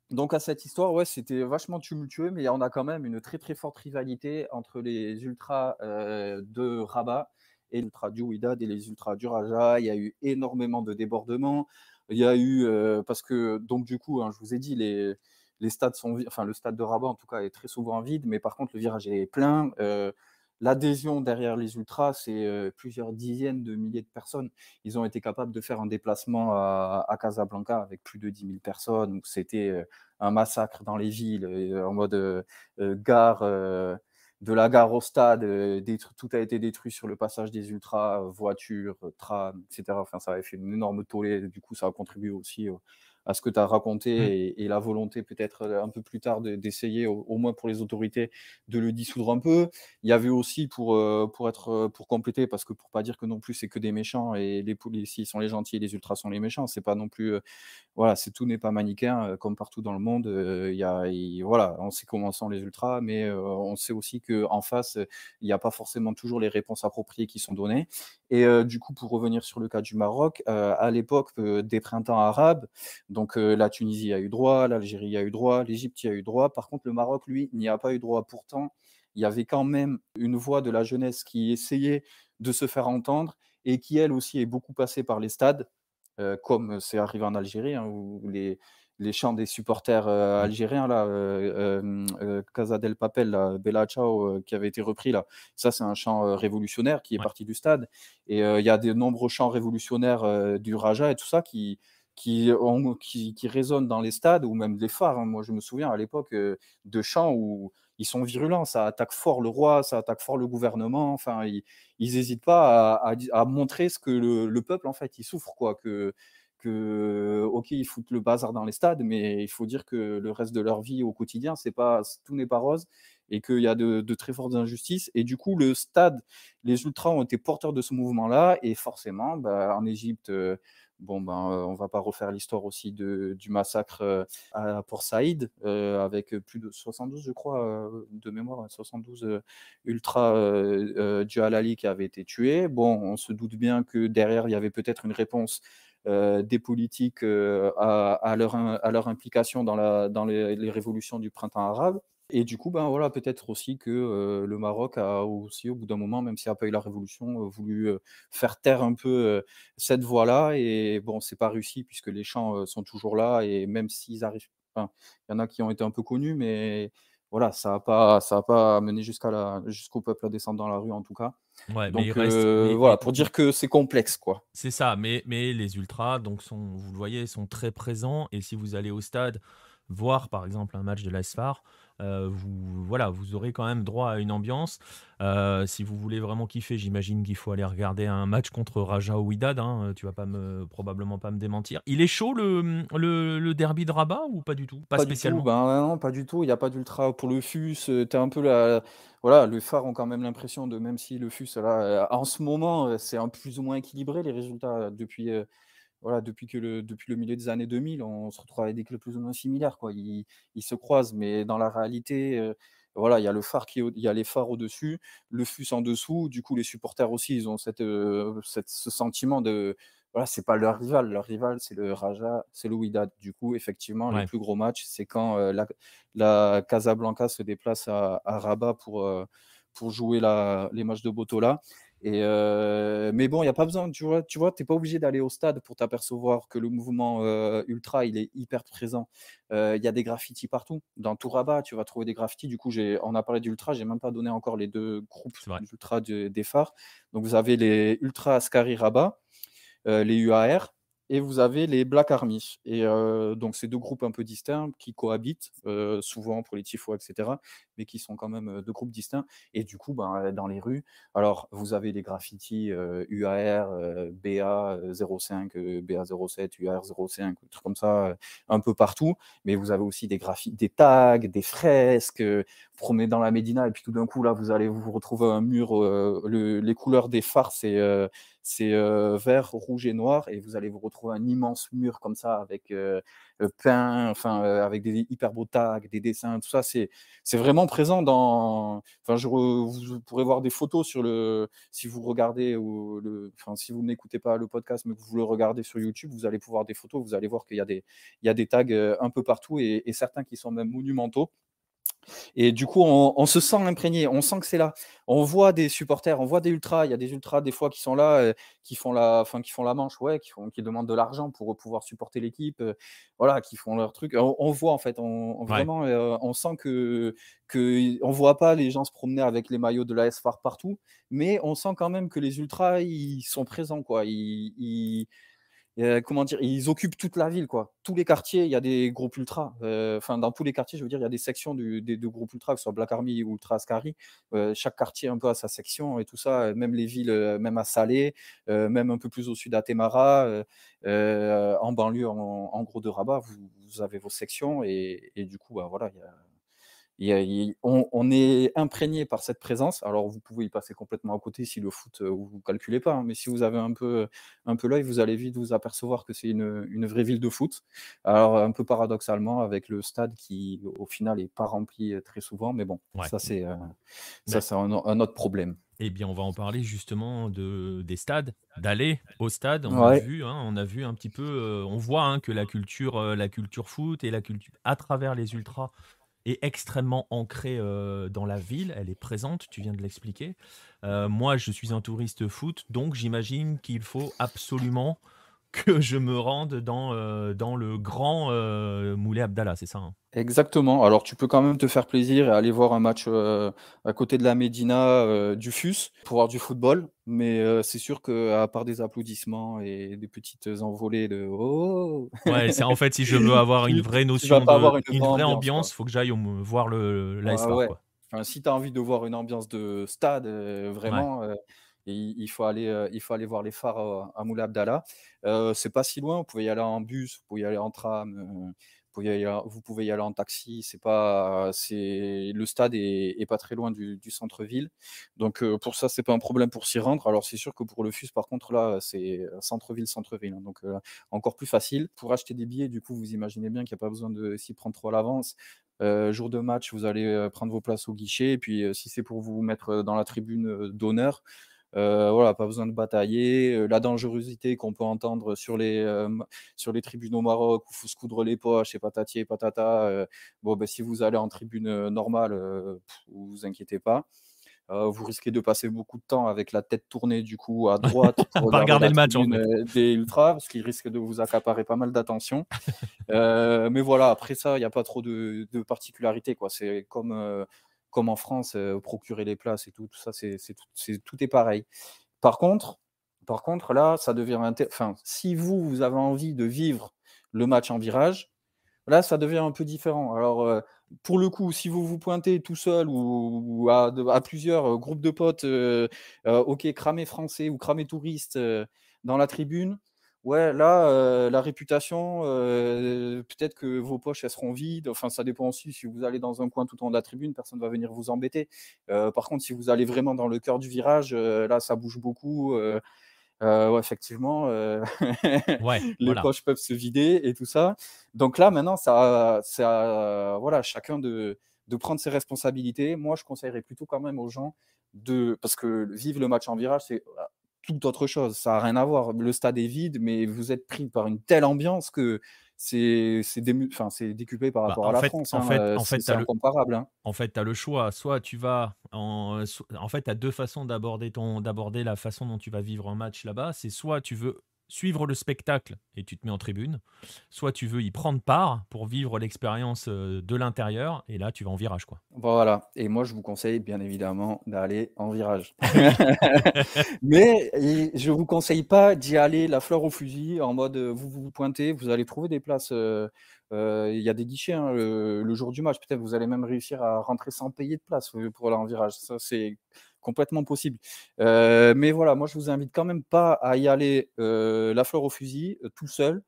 donc à cette histoire, ouais, c'était vachement tumultueux, mais on a quand même une très très forte rivalité entre les ultras de Rabat et les ultras du Ouidad et les ultras du Raja. Il y a eu énormément de débordements. Il y a eu parce que donc du coup, hein, je vous ai dit les les stades sont, enfin le stade de Rabat en tout cas est très souvent vide, mais par contre le virage est plein. L'adhésion derrière les ultras, c'est euh, plusieurs dizaines de milliers de personnes. Ils ont été capables de faire un déplacement à, Casablanca avec plus de 10 000 personnes. c'était euh, un massacre dans les villes, euh, en mode gare, de la gare au stade. tout a été détruit sur le passage des ultras, voitures, trams, etc. Enfin, ça avait fait une énorme tollée. Du coup, ça a contribué aussi à ce que tu as raconté mmh. et, la volonté peut-être euh, un peu plus tard d'essayer, au, moins pour les autorités, de le dissoudre un peu. Il y avait aussi pour, euh, pour, être, euh, pour compléter, parce que pour pas dire que non plus c'est que des méchants et les policiers sont les gentils et les ultras sont les méchants, c'est pas non plus. voilà, c'est tout n'est pas manichéen comme partout dans le monde. Il y a, voilà, on sait comment sont les ultras, mais on sait aussi qu'en face, il n'y a pas forcément toujours les réponses appropriées qui sont données. Et du coup, pour revenir sur le cas du Maroc, à l'époque des printemps arabes, donc euh, la Tunisie a eu droit, l'Algérie a eu droit, l'Égypte a eu droit. Par contre, le Maroc, lui, n'y a pas eu droit. Pourtant, il y avait quand même une voix de la jeunesse qui essayait de se faire entendre et qui, elle aussi, est beaucoup passée par les stades, euh, comme c'est arrivé en Algérie, hein, où les, chants des supporters euh, mmh. algériens, là, Casa del Papel, Bella Ciao, qui avait été repris, là, ça c'est un chant révolutionnaire qui est parti du stade. Et il y a de nombreux chants révolutionnaires du Raja et tout ça qui, qui, qui, résonnent dans les stades ou même les phares. Hein. Moi, je me souviens à l'époque euh, de chants où ils sont virulents, ça attaque fort le roi, ça attaque fort le gouvernement. Enfin, ils n'hésitent pas à, à, montrer ce que le, peuple en fait, il souffre quoi. Que que ok, ils foutent le bazar dans les stades, mais il faut dire que le reste de leur vie au quotidien, c'est pas tout n'est pas rose et qu'il y a de, de, très fortes injustices. Et du coup, le stade, les ultras ont été porteurs de ce mouvement-là et forcément, bah, en Égypte. Euh, Bon, ben, euh, on va pas refaire l'histoire aussi du massacre euh, à Port Saïd, euh, avec plus de 72, je crois, de mémoire, 72 ultra euh, qui avaient été tués. Bon, on se doute bien que derrière, il y avait peut-être une réponse des politiques à, leur, implication dans, dans les, révolutions du printemps arabe. Et du coup, ben voilà, peut-être aussi que le Maroc a aussi, au bout d'un moment, même s'il n'y a pas eu la révolution, voulu faire taire un peu cette voie-là. Et bon, c'est pas réussi puisque les champs sont toujours là. Et même s'ils arrivent, il y en a qui ont été un peu connus, mais voilà, ça n'a pas, ça pas mené jusqu'à la, jusqu'au peuple à descendre dans la rue en tout cas. voilà, pour dire que c'est complexe quoi. C'est ça, mais mais les ultras donc vous le voyez, sont très présents et si vous allez au stade voir par exemple un match de l'ASFAR, euh, vous, voilà, vous aurez quand même droit à une ambiance. Euh, si vous voulez vraiment kiffer, j'imagine qu'il faut aller regarder un match contre Raja Ouidad tu Hein. Euh, tu vas pas me, probablement pas me démentir. Il est chaud le, le, derby de Rabat ou pas du tout Pas, spécialement. Du ben, non, pas du tout. Il n'y a pas d'ultra pour le FUS. Tu un peu la, voilà, le phare ont quand même l'impression de, même si le FUS, là, en ce moment, c'est un plus ou moins équilibré les résultats depuis voilà, depuis, que le, depuis le milieu des années 2000, on se retrouve avec des clubs plus ou moins similaires. Quoi. Ils, se croisent, mais dans la réalité, euh, voilà, il y a le phare il y a les phares au-dessus, le fus en dessous. Du coup, les supporters aussi, ils ont cette, euh, ce sentiment de, voilà, c'est pas leur rival. Leur rival, c'est le Raja, c'est le Du coup, effectivement, le plus gros match, c'est quand euh, la, Casablanca se déplace à, Rabat pour, pour jouer la, les matchs de Botola. Et euh, mais bon, il n'y a pas besoin, tu vois, tu vois, t'es pas obligé d'aller au stade pour t'apercevoir que le mouvement euh, ultra, il est hyper présent. Euh, il y a des graffitis partout. Dans tout Rabat, tu vas trouver des graffitis. Du coup, on a parlé d'ultra, j'ai même pas donné encore les deux groupes ultra des phares. Donc, vous avez les ultra Ascari Rabat, les UAR, et vous avez les Black Army. Et donc, ces deux groupes un peu distincts qui cohabitent, souvent pour les Tifo, etc., mais qui sont quand même deux groupes distincts. Et du coup, ben, dans les rues, alors vous avez des graffitis UAR, BA05, BA07, UAR05, trucs comme ça, un peu partout. Mais vous avez aussi des graffitis, des tags, des fresques. promenez dans la Médina, et puis tout d'un coup, là, vous allez vous retrouver un mur, le, les couleurs des phares, c'est c'est vert, rouge et noir, et vous allez vous retrouver un immense mur comme ça avec peint, enfin avec des hyper beaux tags, des dessins, tout ça. C'est vraiment présent dans. Enfin, vous pourrez voir des photos sur le si vous regardez enfin si vous n'écoutez pas le podcast mais que vous le regardez sur YouTube, vous allez pouvoir des photos, vous allez voir qu'il y a des il y des tags un peu partout et certains qui sont même monumentaux. Et du coup, on, se sent imprégné, on sent que c'est là. On voit des supporters, on voit des ultras. Il y a des ultras des fois qui sont là, euh, qui font la, qui font la manche, ouais, qui, demandent de l'argent pour pouvoir supporter l'équipe, euh, voilà, qui font leur truc. On, voit en fait, on, vraiment, euh, on sent que, que voit pas les gens se promener avec les maillots de la S-FAR partout, mais on sent quand même que les ultras ils sont présents, quoi comment dire, ils occupent toute la ville, quoi. Tous les quartiers, il y a des groupes ultra. Enfin, dans tous les quartiers, je veux dire, il y a des sections de groupes ultra, que ce soit Black Army ou Ultra Ascari. chaque quartier un peu a sa section et tout ça. Même les villes, même à Salé, même un peu plus au sud à Témara, en banlieue, en, gros de Rabat, vous, avez vos sections et, du coup, bah, voilà, il y on, est imprégné par cette présence. Alors, vous pouvez y passer complètement à côté si le foot, euh, vous ne calculez pas, hein, mais si vous avez un peu, un peu l'œil, vous allez vite vous apercevoir que c'est une, vraie ville de foot. Alors, un peu paradoxalement, avec le stade qui, au final, n'est pas rempli euh, très souvent, mais bon, ça, c'est euh, bah un, autre problème. Eh bien, on va en parler justement de, des stades, d'aller au stade. On, a vu, hein, on a vu un petit peu, on voit hein, que la culture, la culture foot et la culture à travers les ultras est extrêmement ancrée euh, dans la ville, elle est présente, tu viens de l'expliquer. Euh, moi, je suis un touriste foot, donc j'imagine qu'il faut absolument que je me rende dans, euh, dans le grand euh, Moulet Abdallah, c'est ça hein. Exactement. Alors tu peux quand même te faire plaisir et aller voir un match euh, à côté de la Médina du FUS pour voir du football. Mais c'est sûr qu'à part des applaudissements et des petites envolées de oh Ouais, en fait si je veux avoir une vraie notion, une, vraie ambiance, il faut que j'aille voir le, la ah si tu as envie de voir une ambiance de stade, vraiment il, faut aller, euh, il faut aller voir les phares euh, à Moula Abdallah. Euh, c'est pas si loin, vous pouvez y aller en bus, vous pouvez y aller en tram, vous pouvez y aller en taxi. C'est pas, c'est le stade est, pas très loin du, centre-ville, donc pour ça c'est pas un problème pour s'y rendre. Alors c'est sûr que pour le FUS par contre là c'est centre-ville, centre-ville, hein. donc encore plus facile pour acheter des billets. Du coup vous imaginez bien qu'il n'y a pas besoin de s'y prendre trop à l'avance. jour de match, vous allez prendre vos places au guichet, et puis si c'est pour vous mettre dans la tribune d'honneur, euh, voilà, pas besoin de batailler. Euh, la dangerosité qu'on peut entendre sur les, euh, sur les tribunes au Maroc où il faut se coudre les poches et patati patata. bon, ben, si vous allez en tribune normale, vous inquiétez pas. vous risquez de passer beaucoup de temps avec la tête tournée du coup à droite pour regarder, regarder le match en fait. des ultras, ce qui risque de vous accaparer pas mal d'attention. mais voilà, après ça, il n'y a pas trop de, de particularités. C'est comme comme en France, procurer les places et tout, tout ça, c'est, tout, est, pareil. Par contre, par contre, là, ça devient. Enfin, si vous, vous avez envie de vivre le match en virage, là, ça devient un peu différent. Alors, pour le coup, si vous vous pointez tout seul ou, à, plusieurs groupes de potes, OK, cramé français ou cramé touriste dans la tribune, ouais, là, euh, la réputation, euh, peut-être que vos poches, elles seront vides. Enfin, ça dépend aussi. Si vous allez dans un coin tout en haut de la tribune, personne ne va venir vous embêter. Euh, par contre, si vous allez vraiment dans le cœur du virage, là, ça bouge beaucoup. effectivement, les poches peuvent se vider et tout ça. Donc là, maintenant, ça, ça voilà, chacun de, de prendre ses responsabilités. Moi, je conseillerais plutôt quand même aux gens de, parce que vivre le match en virage, c'est autre chose. Ça n'a rien à voir. Le stade est vide, mais vous êtes pris par une telle ambiance que c'est décuplé par bah, rapport à la France. En hein, fait, euh, hein. en fait, c'est incomparable. En fait, tu as le choix. Soit tu vas. En, en fait, tu as deux façons d'aborder la façon dont tu vas vivre un match là-bas. C'est soit tu veux suivre le spectacle et tu te mets en tribune, soit tu veux y prendre part pour vivre l'expérience euh, de l'intérieur et là tu vas en virage quoi. Voilà, et moi je vous conseille bien évidemment d'aller en virage. Mais je vous conseille pas d'y aller la fleur au fusil en mode euh, vous vous, pointez, vous allez trouver des places euh, il y a des guichets hein, le, jour du match. Peut-être vous allez même réussir à rentrer sans payer de place pour aller en virage. Ça, c'est complètement possible. Euh, mais voilà, moi je vous invite quand même pas à y aller euh, la fleur au fusil, euh, tout seul,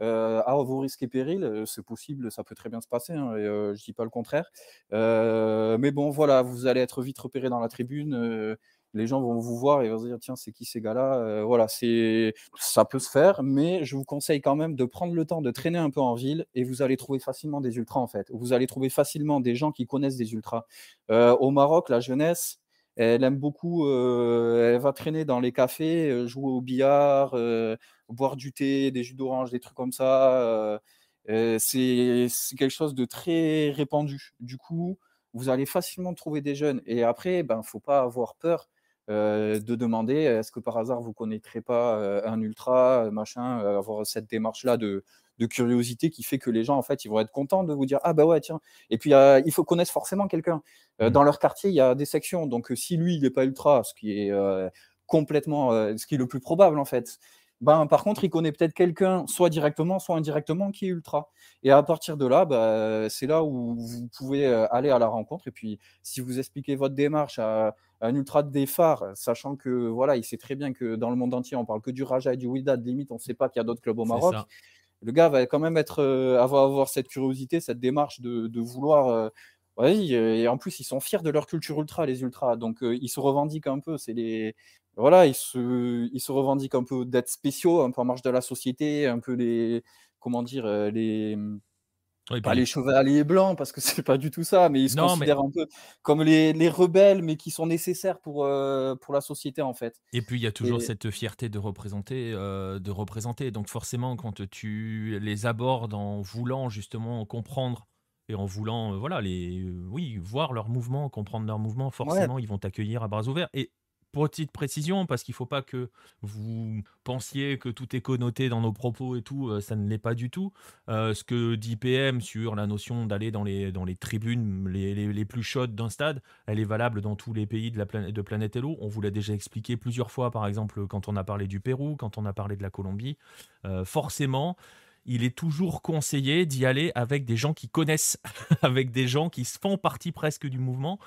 à vos risques et périls. C'est possible, ça peut très bien se passer, hein, je dis pas le contraire. mais bon, voilà, vous allez être vite repéré dans la tribune. les gens vont vous voir et vous dire tiens c'est qui ces gars-là voilà c'est ça peut se faire mais je vous conseille quand même de prendre le temps de traîner un peu en ville et vous allez trouver facilement des ultras en fait vous allez trouver facilement des gens qui connaissent des ultras au Maroc la jeunesse elle aime beaucoup, elle va traîner dans les cafés, jouer au billard, boire du thé, des jus d'orange, des trucs comme ça. c'est quelque chose de très répandu. Du coup, vous allez facilement trouver des jeunes. Et après, ben, faut pas avoir peur de demander est-ce que par hasard vous connaîtrez pas un ultra, machin, avoir cette démarche-là de, de curiosité qui fait que les gens, en fait, ils vont être contents de vous dire Ah, bah ouais, tiens. Et puis, il faut connaître forcément quelqu'un. Euh, mm. dans leur quartier, il y a des sections. Donc, euh, si lui, il n'est pas ultra, ce qui est euh, complètement, ce qui est le plus probable, en fait, ben, par contre, il connaît peut-être quelqu'un, soit directement, soit indirectement, qui est ultra. Et à partir de là, ben, c'est là où vous pouvez aller à la rencontre. Et puis, si vous expliquez votre démarche à, un ultra des phares sachant que voilà, il sait très bien que dans le monde entier, on parle que du Raja et du Wydad, limite, on ne sait pas qu'il y a d'autres clubs au Maroc le gars va quand même être, euh, avoir, avoir, cette curiosité, cette démarche de, vouloir. Euh, oui, euh, et en plus, ils sont fiers de leur culture ultra, les ultras. Donc, ils se revendiquent un peu. C'est les voilà, ils se, ils se revendiquent un peu d'être spéciaux, un peu en marge de la société, un peu les comment dire les pas les chevaliers blancs, parce que c'est pas du tout ça, mais ils se considèrent un peu comme les, rebelles, mais qui sont nécessaires pour, euh, pour la société, en fait. Et puis, il y a toujours cette fierté de représenter, euh, de représenter. Donc, forcément, quand tu les abordes en voulant justement comprendre et en voulant, euh, voilà, les, oui, voir leur mouvement comprendre leur mouvement forcément, ils vont t'accueillir à bras ouverts. Et petite précision, parce qu'il ne faut pas que vous pensiez que tout est connoté dans nos propos et tout, euh, ça ne l'est pas du tout. Euh, ce que dit PM sur la notion d'aller dans les, tribunes les, plus chaudes d'un stade, elle est valable dans tous les pays de, la planète, de Planète Hello. On vous l'a déjà expliqué plusieurs fois, par exemple, quand on a parlé du Pérou, quand on a parlé de la Colombie. Euh, forcément, il est toujours conseillé d'y aller avec des gens qui connaissent, avec des gens qui font partie presque du mouvement,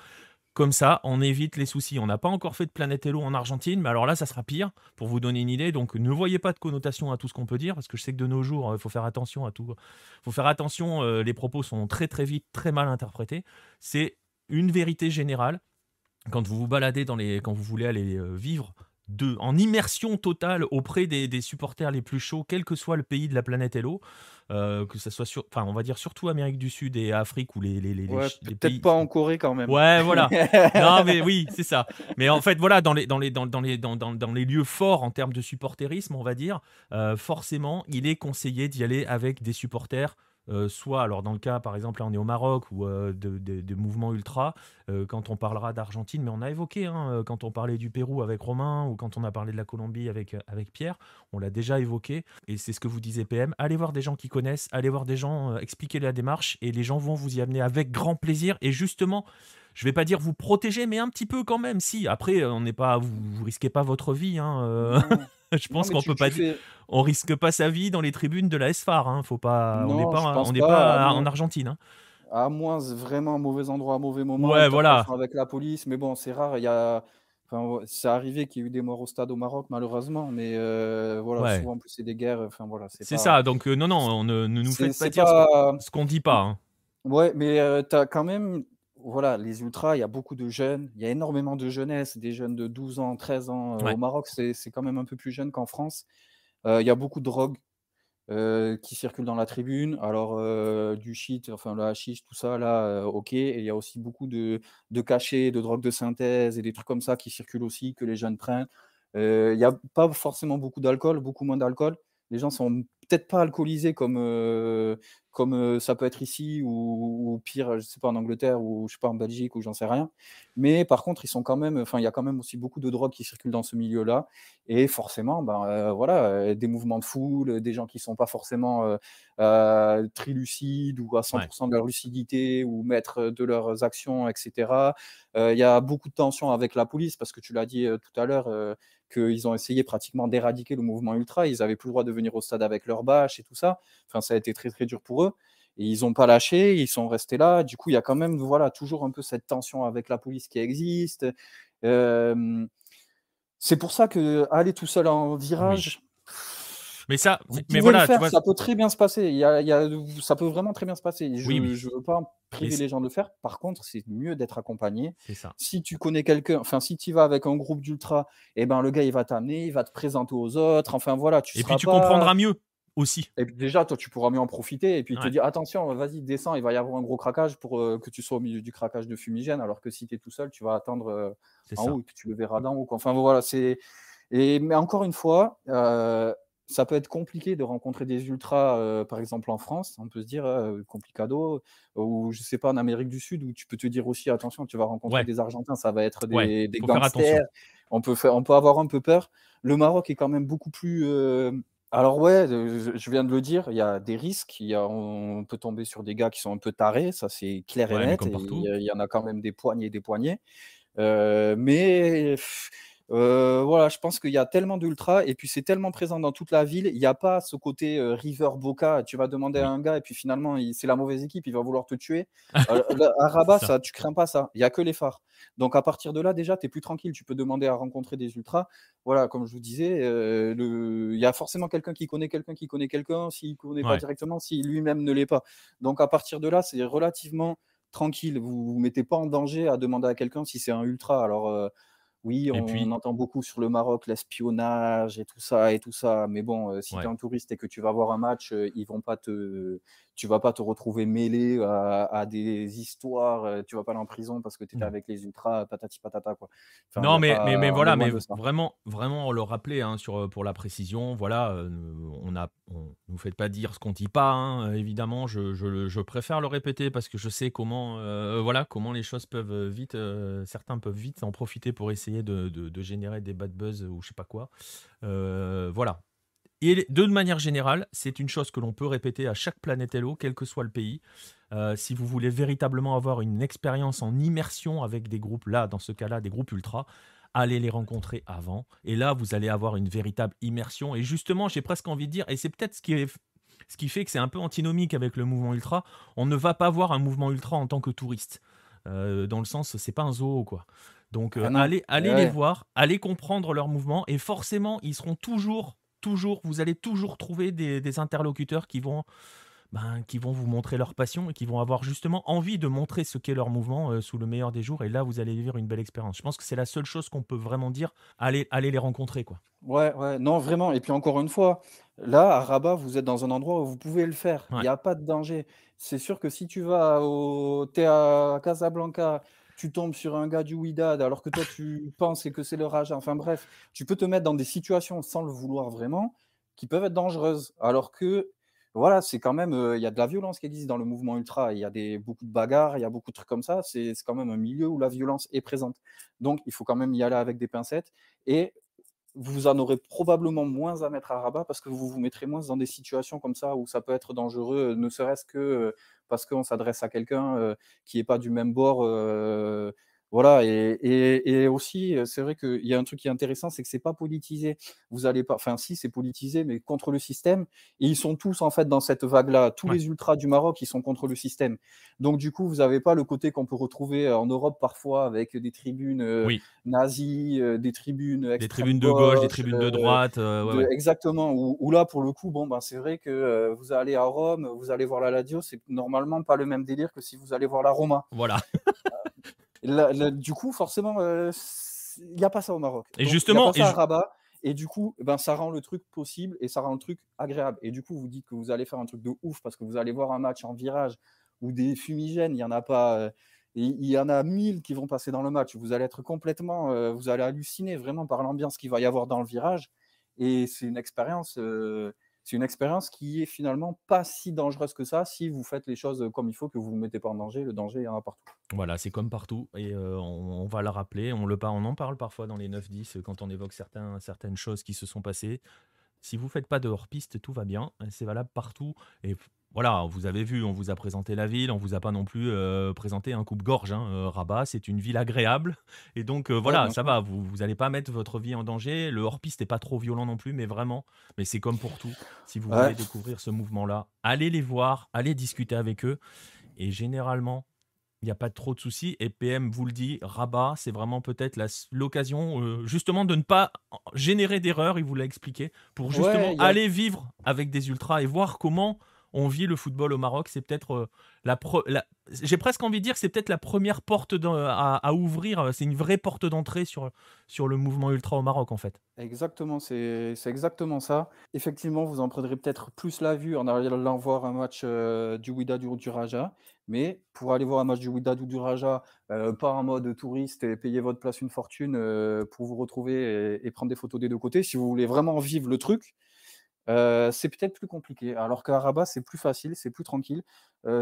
comme ça, on évite les soucis. On n'a pas encore fait de Planète Hello en Argentine, mais alors là, ça sera pire, pour vous donner une idée. Donc, ne voyez pas de connotation à tout ce qu'on peut dire, parce que je sais que de nos jours, il euh, faut faire attention à tout. Il faut faire attention, euh, les propos sont très, très vite, très mal interprétés. C'est une vérité générale. Quand vous vous baladez dans les... Quand vous voulez aller euh, vivre en immersion totale auprès des, supporters les plus chauds, quel que soit le pays de la planète Hello, euh, que ça soit sur, enfin, on va dire surtout Amérique du Sud et Afrique ou les, les, peut-être pas en Corée quand même. Ouais, voilà. non, mais oui, c'est ça. Mais en fait, voilà, dans les, dans les, dans, les, dans, dans, les lieux forts en termes de supporterisme, on va dire, euh, forcément, il est conseillé d'y aller avec des supporters euh, soit, alors dans le cas, par exemple, là on est au Maroc ou euh, des de, mouvements ultra, euh, quand on parlera d'Argentine, mais on a évoqué, hein, quand on parlait du Pérou avec Romain ou quand on a parlé de la Colombie avec, avec Pierre, on l'a déjà évoqué, et c'est ce que vous disiez PM, allez voir des gens qui connaissent, allez voir des gens, expliquer la démarche, et les gens vont vous y amener avec grand plaisir, et justement, je vais pas dire vous protéger, mais un petit peu quand même. Si, après, on n'est pas, vous, ne risquez pas votre vie. Hein, euh, je pense qu'on peut pas dire, on risque pas sa vie dans les tribunes de la SFAR. Hein. Faut pas, on n'est pas, on pas, en Argentine. Hein. À moins vraiment un mauvais endroit, mauvais moment. voilà. Avec la police, mais bon, c'est rare. Il y a c'est arrivé qu'il y ait eu des morts au stade au Maroc, malheureusement, mais euh, voilà, souvent en plus c'est des guerres. Enfin, voilà, c'est ça, donc euh, non, non, on ne, nous fait pas dire ce qu'on ne dit pas. Oui, Ouais, mais tu as quand même voilà, les ultras, il y a beaucoup de jeunes, il y a énormément de jeunesse, des jeunes de 12 ans, 13 ans. Euh, au Maroc, c'est quand même un peu plus jeune qu'en France. Euh, il y a beaucoup de drogues euh, qui circulent dans la tribune. Alors, du shit, enfin, le hashish, tout ça, là, ok. Et il y a aussi beaucoup de, de cachets, de drogues de synthèse et des trucs comme ça qui circulent aussi, que les jeunes prennent. Il n'y a pas forcément beaucoup d'alcool, beaucoup moins d'alcool. Les gens sont peut-être pas alcoolisé comme, euh, comme euh, ça peut être ici ou, pire, je sais pas, en Angleterre ou je sais pas, en Belgique ou j'en sais rien. Mais par contre, ils sont quand même, enfin, il y a quand même aussi beaucoup de drogues qui circulent dans ce milieu-là. Et forcément, ben, euh, voilà, des mouvements de foule, des gens qui sont pas forcément trilucides ou à 100% de leur lucidité ou maîtres de leurs actions, etc. Il y a beaucoup de tensions avec la police parce que tu l'as dit tout à l'heure qu'ils ont essayé pratiquement d'éradiquer le mouvement ultra. Ils n'avaient plus le droit de venir au stade avec leur bâche et tout ça. Enfin, ça a été très très dur pour eux. Et ils n'ont pas lâché, ils sont restés là. Du coup, il y a quand même voilà, toujours un peu cette tension avec la police qui existe. Euh, c'est pour ça que aller tout seul en virage, mais ça, mais voilà, ça peut très bien se passer. Il y, a, ça peut vraiment très bien se passer. Je, je veux pas priver les gens de le faire. Par contre, c'est mieux d'être accompagné. Si tu connais quelqu'un, enfin, si tu vas avec un groupe d'ultra, et eh ben, le gars, il va t'amener, il va te présenter aux autres. Enfin, voilà. Tu et puis, tu comprendras mieux aussi. Et déjà, toi, tu pourras mieux en profiter. Et puis, tu te dire, attention, vas-y, descends, il va y avoir un gros craquage pour euh, que tu sois au milieu du craquage de fumigène. Alors que si tu es tout seul, tu vas attendre euh, en haut et que tu le verras d'en haut. Enfin, voilà, c'est. Et, mais encore une fois, euh, ça peut être compliqué de rencontrer des ultras, euh, par exemple en France, on peut se dire ah, euh, complicado, euh, ou je sais pas en Amérique du Sud où tu peux te dire aussi attention, tu vas rencontrer des Argentins, ça va être des, gangsters, on peut faire, on peut avoir un peu peur. Le Maroc est quand même beaucoup plus alors ouais, je viens de le dire, il y a des risques, on peut tomber sur des gars qui sont un peu tarés, ça c'est clair et net, il y, en a quand même des poignées et des poignées, mais euh, voilà, je pense qu'il y a tellement d'ultra et puis c'est tellement présent dans toute la ville. Il n'y a pas ce côté euh, River Boca. Tu vas demander à un gars et puis finalement, c'est la mauvaise équipe, il va vouloir te tuer. Euh, à Rabat, ça. tu crains pas ça. Il n'y a que les phares. Donc à partir de là, déjà, tu es plus tranquille. Tu peux demander à rencontrer des ultras. Voilà, comme je vous disais, le... il y a forcément quelqu'un qui connaît quelqu'un qui connaît quelqu'un, s'il ne connaît pas directement, si lui-même ne l'est pas. Donc à partir de là, c'est relativement tranquille. Vous ne vous mettez pas en danger à demander à quelqu'un si c'est un ultra. Alors oui, on, entend beaucoup sur le Maroc l'espionnage et tout ça et tout ça, mais bon, euh, si tu es un touriste et que tu vas voir un match, euh, ils vont pas te tu vas pas te retrouver mêlé à, des histoires, euh, tu vas pas aller en prison parce que tu étais mmh. avec les ultras, patati patata. Quoi. non, mais, mais, voilà, mais vraiment, vraiment le rappeler hein, sur, euh, pour la précision, voilà, euh, on a, nous faites pas dire ce qu'on dit pas, hein, évidemment, je, préfère le répéter parce que je sais comment, voilà, comment les choses peuvent vite, certains peuvent vite en profiter pour essayer de, générer des bad buzz ou je sais pas quoi. voilà, et de manière générale, c'est une chose que l'on peut répéter à chaque planète Hello, quel que soit le pays. Euh, si vous voulez véritablement avoir une expérience en immersion avec des groupes, là, dans ce cas-là, des groupes ultra, allez les rencontrer avant. Et là, vous allez avoir une véritable immersion. Et justement, j'ai presque envie de dire, et c'est peut-être ce qui est ce qui fait que c'est un peu antinomique avec le mouvement ultra. On ne va pas voir un mouvement ultra en tant que touriste. Euh, dans le sens, c'est pas un zoo, quoi. Donc, euh, ah allez, allez les voir, allez comprendre leurs mouvement. et forcément, ils seront toujours toujours, vous allez toujours trouver des, interlocuteurs qui vont, ben, qui vont vous montrer leur passion et qui vont avoir justement envie de montrer ce qu'est leur mouvement euh, sous le meilleur des jours. Et là, vous allez vivre une belle expérience. Je pense que c'est la seule chose qu'on peut vraiment dire. Allez, allez les rencontrer, quoi. Ouais, ouais, non, vraiment. Et puis encore une fois, là, à Rabat, vous êtes dans un endroit où vous pouvez le faire. Il n'y a pas de danger. C'est sûr que si tu vas au... à Casablanca, tu tombes sur un gars du WeeDad alors que toi tu penses que c'est le rage. Enfin bref, tu peux te mettre dans des situations sans le vouloir vraiment qui peuvent être dangereuses. Alors que voilà, c'est quand même, euh, il y a de la violence qui existe dans le mouvement ultra. Il y a des, beaucoup de bagarres, il y a beaucoup de trucs comme ça. C'est quand même un milieu où la violence est présente. Donc, il faut quand même y aller avec des pincettes. Et vous en aurez probablement moins à mettre à rabat parce que vous vous mettrez moins dans des situations comme ça où ça peut être dangereux, euh, ne serait-ce que euh, parce qu'on s'adresse à quelqu'un euh, qui n'est pas du même bord voilà, et, aussi, c'est vrai qu'il y a un truc qui est intéressant, c'est que c'est pas politisé. Vous allez pas, enfin, si, c'est politisé, mais contre le système. Et ils sont tous, en fait, dans cette vague-là. Tous les ultras du Maroc, ils sont contre le système. Donc, du coup, vous n'avez pas le côté qu'on peut retrouver en Europe parfois avec des tribunes nazies, des tribunes Des tribunes de gauche, des tribunes de droite. Exactement. ou là, pour le coup, bon, ben, c'est vrai que vous allez à Rome, vous allez voir la Ladio, c'est normalement pas le même délire que si vous allez voir la Roma. Voilà. du coup, forcément, euh, il n'y a pas ça au Maroc. Et justement, ça Rabat. Et du coup, eh ben, ça rend le truc possible et ça rend le truc agréable. Et du coup, vous dites que vous allez faire un truc de ouf parce que vous allez voir un match en virage ou des fumigènes. Il y en a pas. Euh, il y en a mille qui vont passer dans le match. Vous allez être complètement, euh, vous allez halluciner vraiment par l'ambiance qu'il va y avoir dans le virage. Et c'est une expérience c'est une expérience qui est finalement pas si dangereuse que ça si vous faites les choses comme il faut, que vous ne vous mettez pas en danger. Le danger, il y en a partout. Voilà, c'est comme partout. Et euh, on, va le rappeler, on, le, on en parle parfois dans les 9-10 euh, quand on évoque certaines choses qui se sont passées. Si vous ne faites pas de hors-piste, tout va bien. C'est valable partout. Et voilà, vous avez vu, on vous a présenté la ville, on vous a pas non plus euh, présenté un coupe-gorge. Hein, euh, Rabat, c'est une ville agréable. Et donc, euh, voilà, ça va, vous n'allez pas mettre votre vie en danger. Le hors-piste n'est pas trop violent non plus, mais vraiment, mais c'est comme pour tout. Si vous voulez découvrir ce mouvement-là, allez les voir, allez discuter avec eux. Et généralement, il n'y a pas trop de soucis. Et PM vous le dit, Rabat, c'est vraiment peut-être l'occasion justement de ne pas générer d'erreurs, il vous l'a expliqué, pour justement aller vivre avec des ultras et voir comment on vit le football au Maroc. C'est peut-être euh, la, j'ai presque envie de dire que c'est peut-être la première porte euh, à, ouvrir. Euh, c'est une vraie porte d'entrée sur, sur le mouvement ultra au Maroc, en fait. Exactement, c'est exactement ça. Effectivement, vous en prendrez peut-être plus la vue en allant voir un match du Wydad ou du Raja. Mais pour aller voir un match du Wydad ou du Raja, pas en mode touriste et payer votre place une fortune pour vous retrouver et, prendre des photos des deux côtés. Si vous voulez vraiment vivre le truc, c'est peut-être plus compliqué. Alors qu'à Rabat, c'est plus facile, c'est plus tranquille.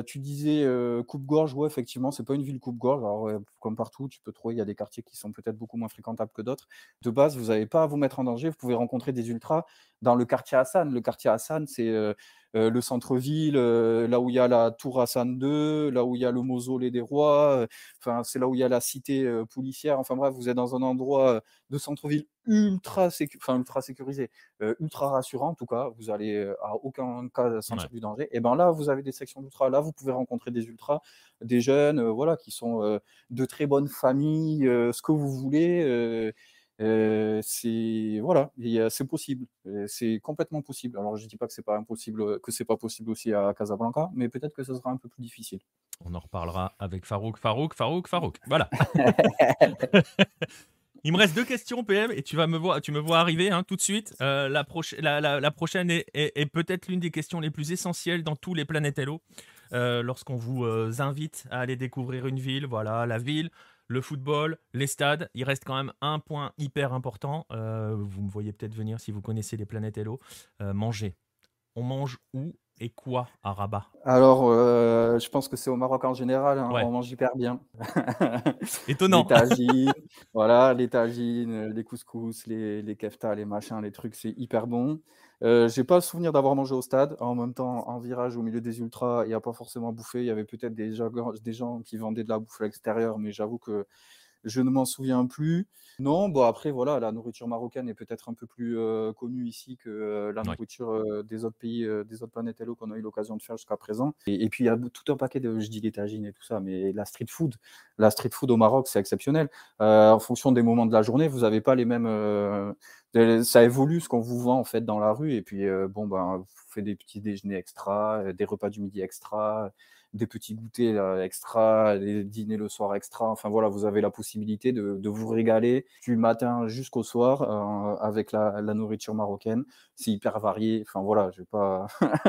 tu disais coupe-gorge, ouais, effectivement, c'est pas une ville coupe-gorge. comme partout, tu peux trouver, il y a des quartiers qui sont peut-être beaucoup moins fréquentables que d'autres. De base, vous n'avez pas à vous mettre en danger. Vous pouvez rencontrer des ultras dans le quartier Hassan. Le quartier Hassan, c'est euh, le centre-ville, euh, là où il y a la tour Hassan II, là où il y a le mausolée des rois, euh, enfin c'est là où il y a la cité policière. Enfin bref, vous êtes dans un endroit de centre-ville ultra, ultra sécurisé, ultra rassurant en tout cas. Vous allez à aucun cas sentir du danger. Et eh ben là, vous avez des sections d'ultra. Là, vous pouvez rencontrer des ultras, des jeunes, voilà, qui sont de très bonnes familles, ce que vous voulez c'est voilà, c'est possible, c'est complètement possible. Alors je dis pas que c'est pas impossible, que c'est pas possible aussi à Casablanca, mais peut-être que ce sera un peu plus difficile. On en reparlera avec Farouk, Farouk, Farouk, Farouk. Voilà. Il me reste deux questions, PM, et tu vas me voir, tu me vois arriver hein, tout de suite. la, la, prochaine est, peut-être l'une des questions les plus essentielles dans tous les Planètes Hello. lorsqu'on vous invite à aller découvrir une ville, voilà, la ville, le football, les stades, il reste quand même un point hyper important. Euh, vous me voyez peut-être venir si vous connaissez les planètes Hello. Euh, manger. On mange où et quoi à Rabat Alors, euh, je pense que c'est au Maroc en général. Hein, on mange hyper bien. Étonnant. les voilà, les tagines, euh, les couscous, les, keftas, les machins, les trucs, c'est hyper bon. Euh, j'ai pas le souvenir d'avoir mangé au stade. En même temps, en virage au milieu des ultras, il n'y a pas forcément bouffé. Il y avait peut-être des gens qui vendaient de la bouffe à l'extérieur, mais j'avoue que je ne m'en souviens plus. Non, bon après voilà, la nourriture marocaine est peut-être un peu plus euh, connue ici que euh, la nourriture euh, des autres pays, des autres planètes Hello qu'on a eu l'occasion de faire jusqu'à présent. Et, puis il y a tout un paquet de, je dis les tagines et tout ça, mais la street food, la street food au Maroc, c'est exceptionnel. en fonction des moments de la journée, vous n'avez pas les mêmes ça évolue ce qu'on vous vend en fait dans la rue et puis bon ben vous faites des petits déjeuners extra, des repas du midi extra, des petits goûters extra, les dîners le soir extra. Enfin voilà, vous avez la possibilité de, de vous régaler du matin jusqu'au soir euh, avec la, la, nourriture marocaine. C'est hyper varié. Enfin voilà, je vais pas.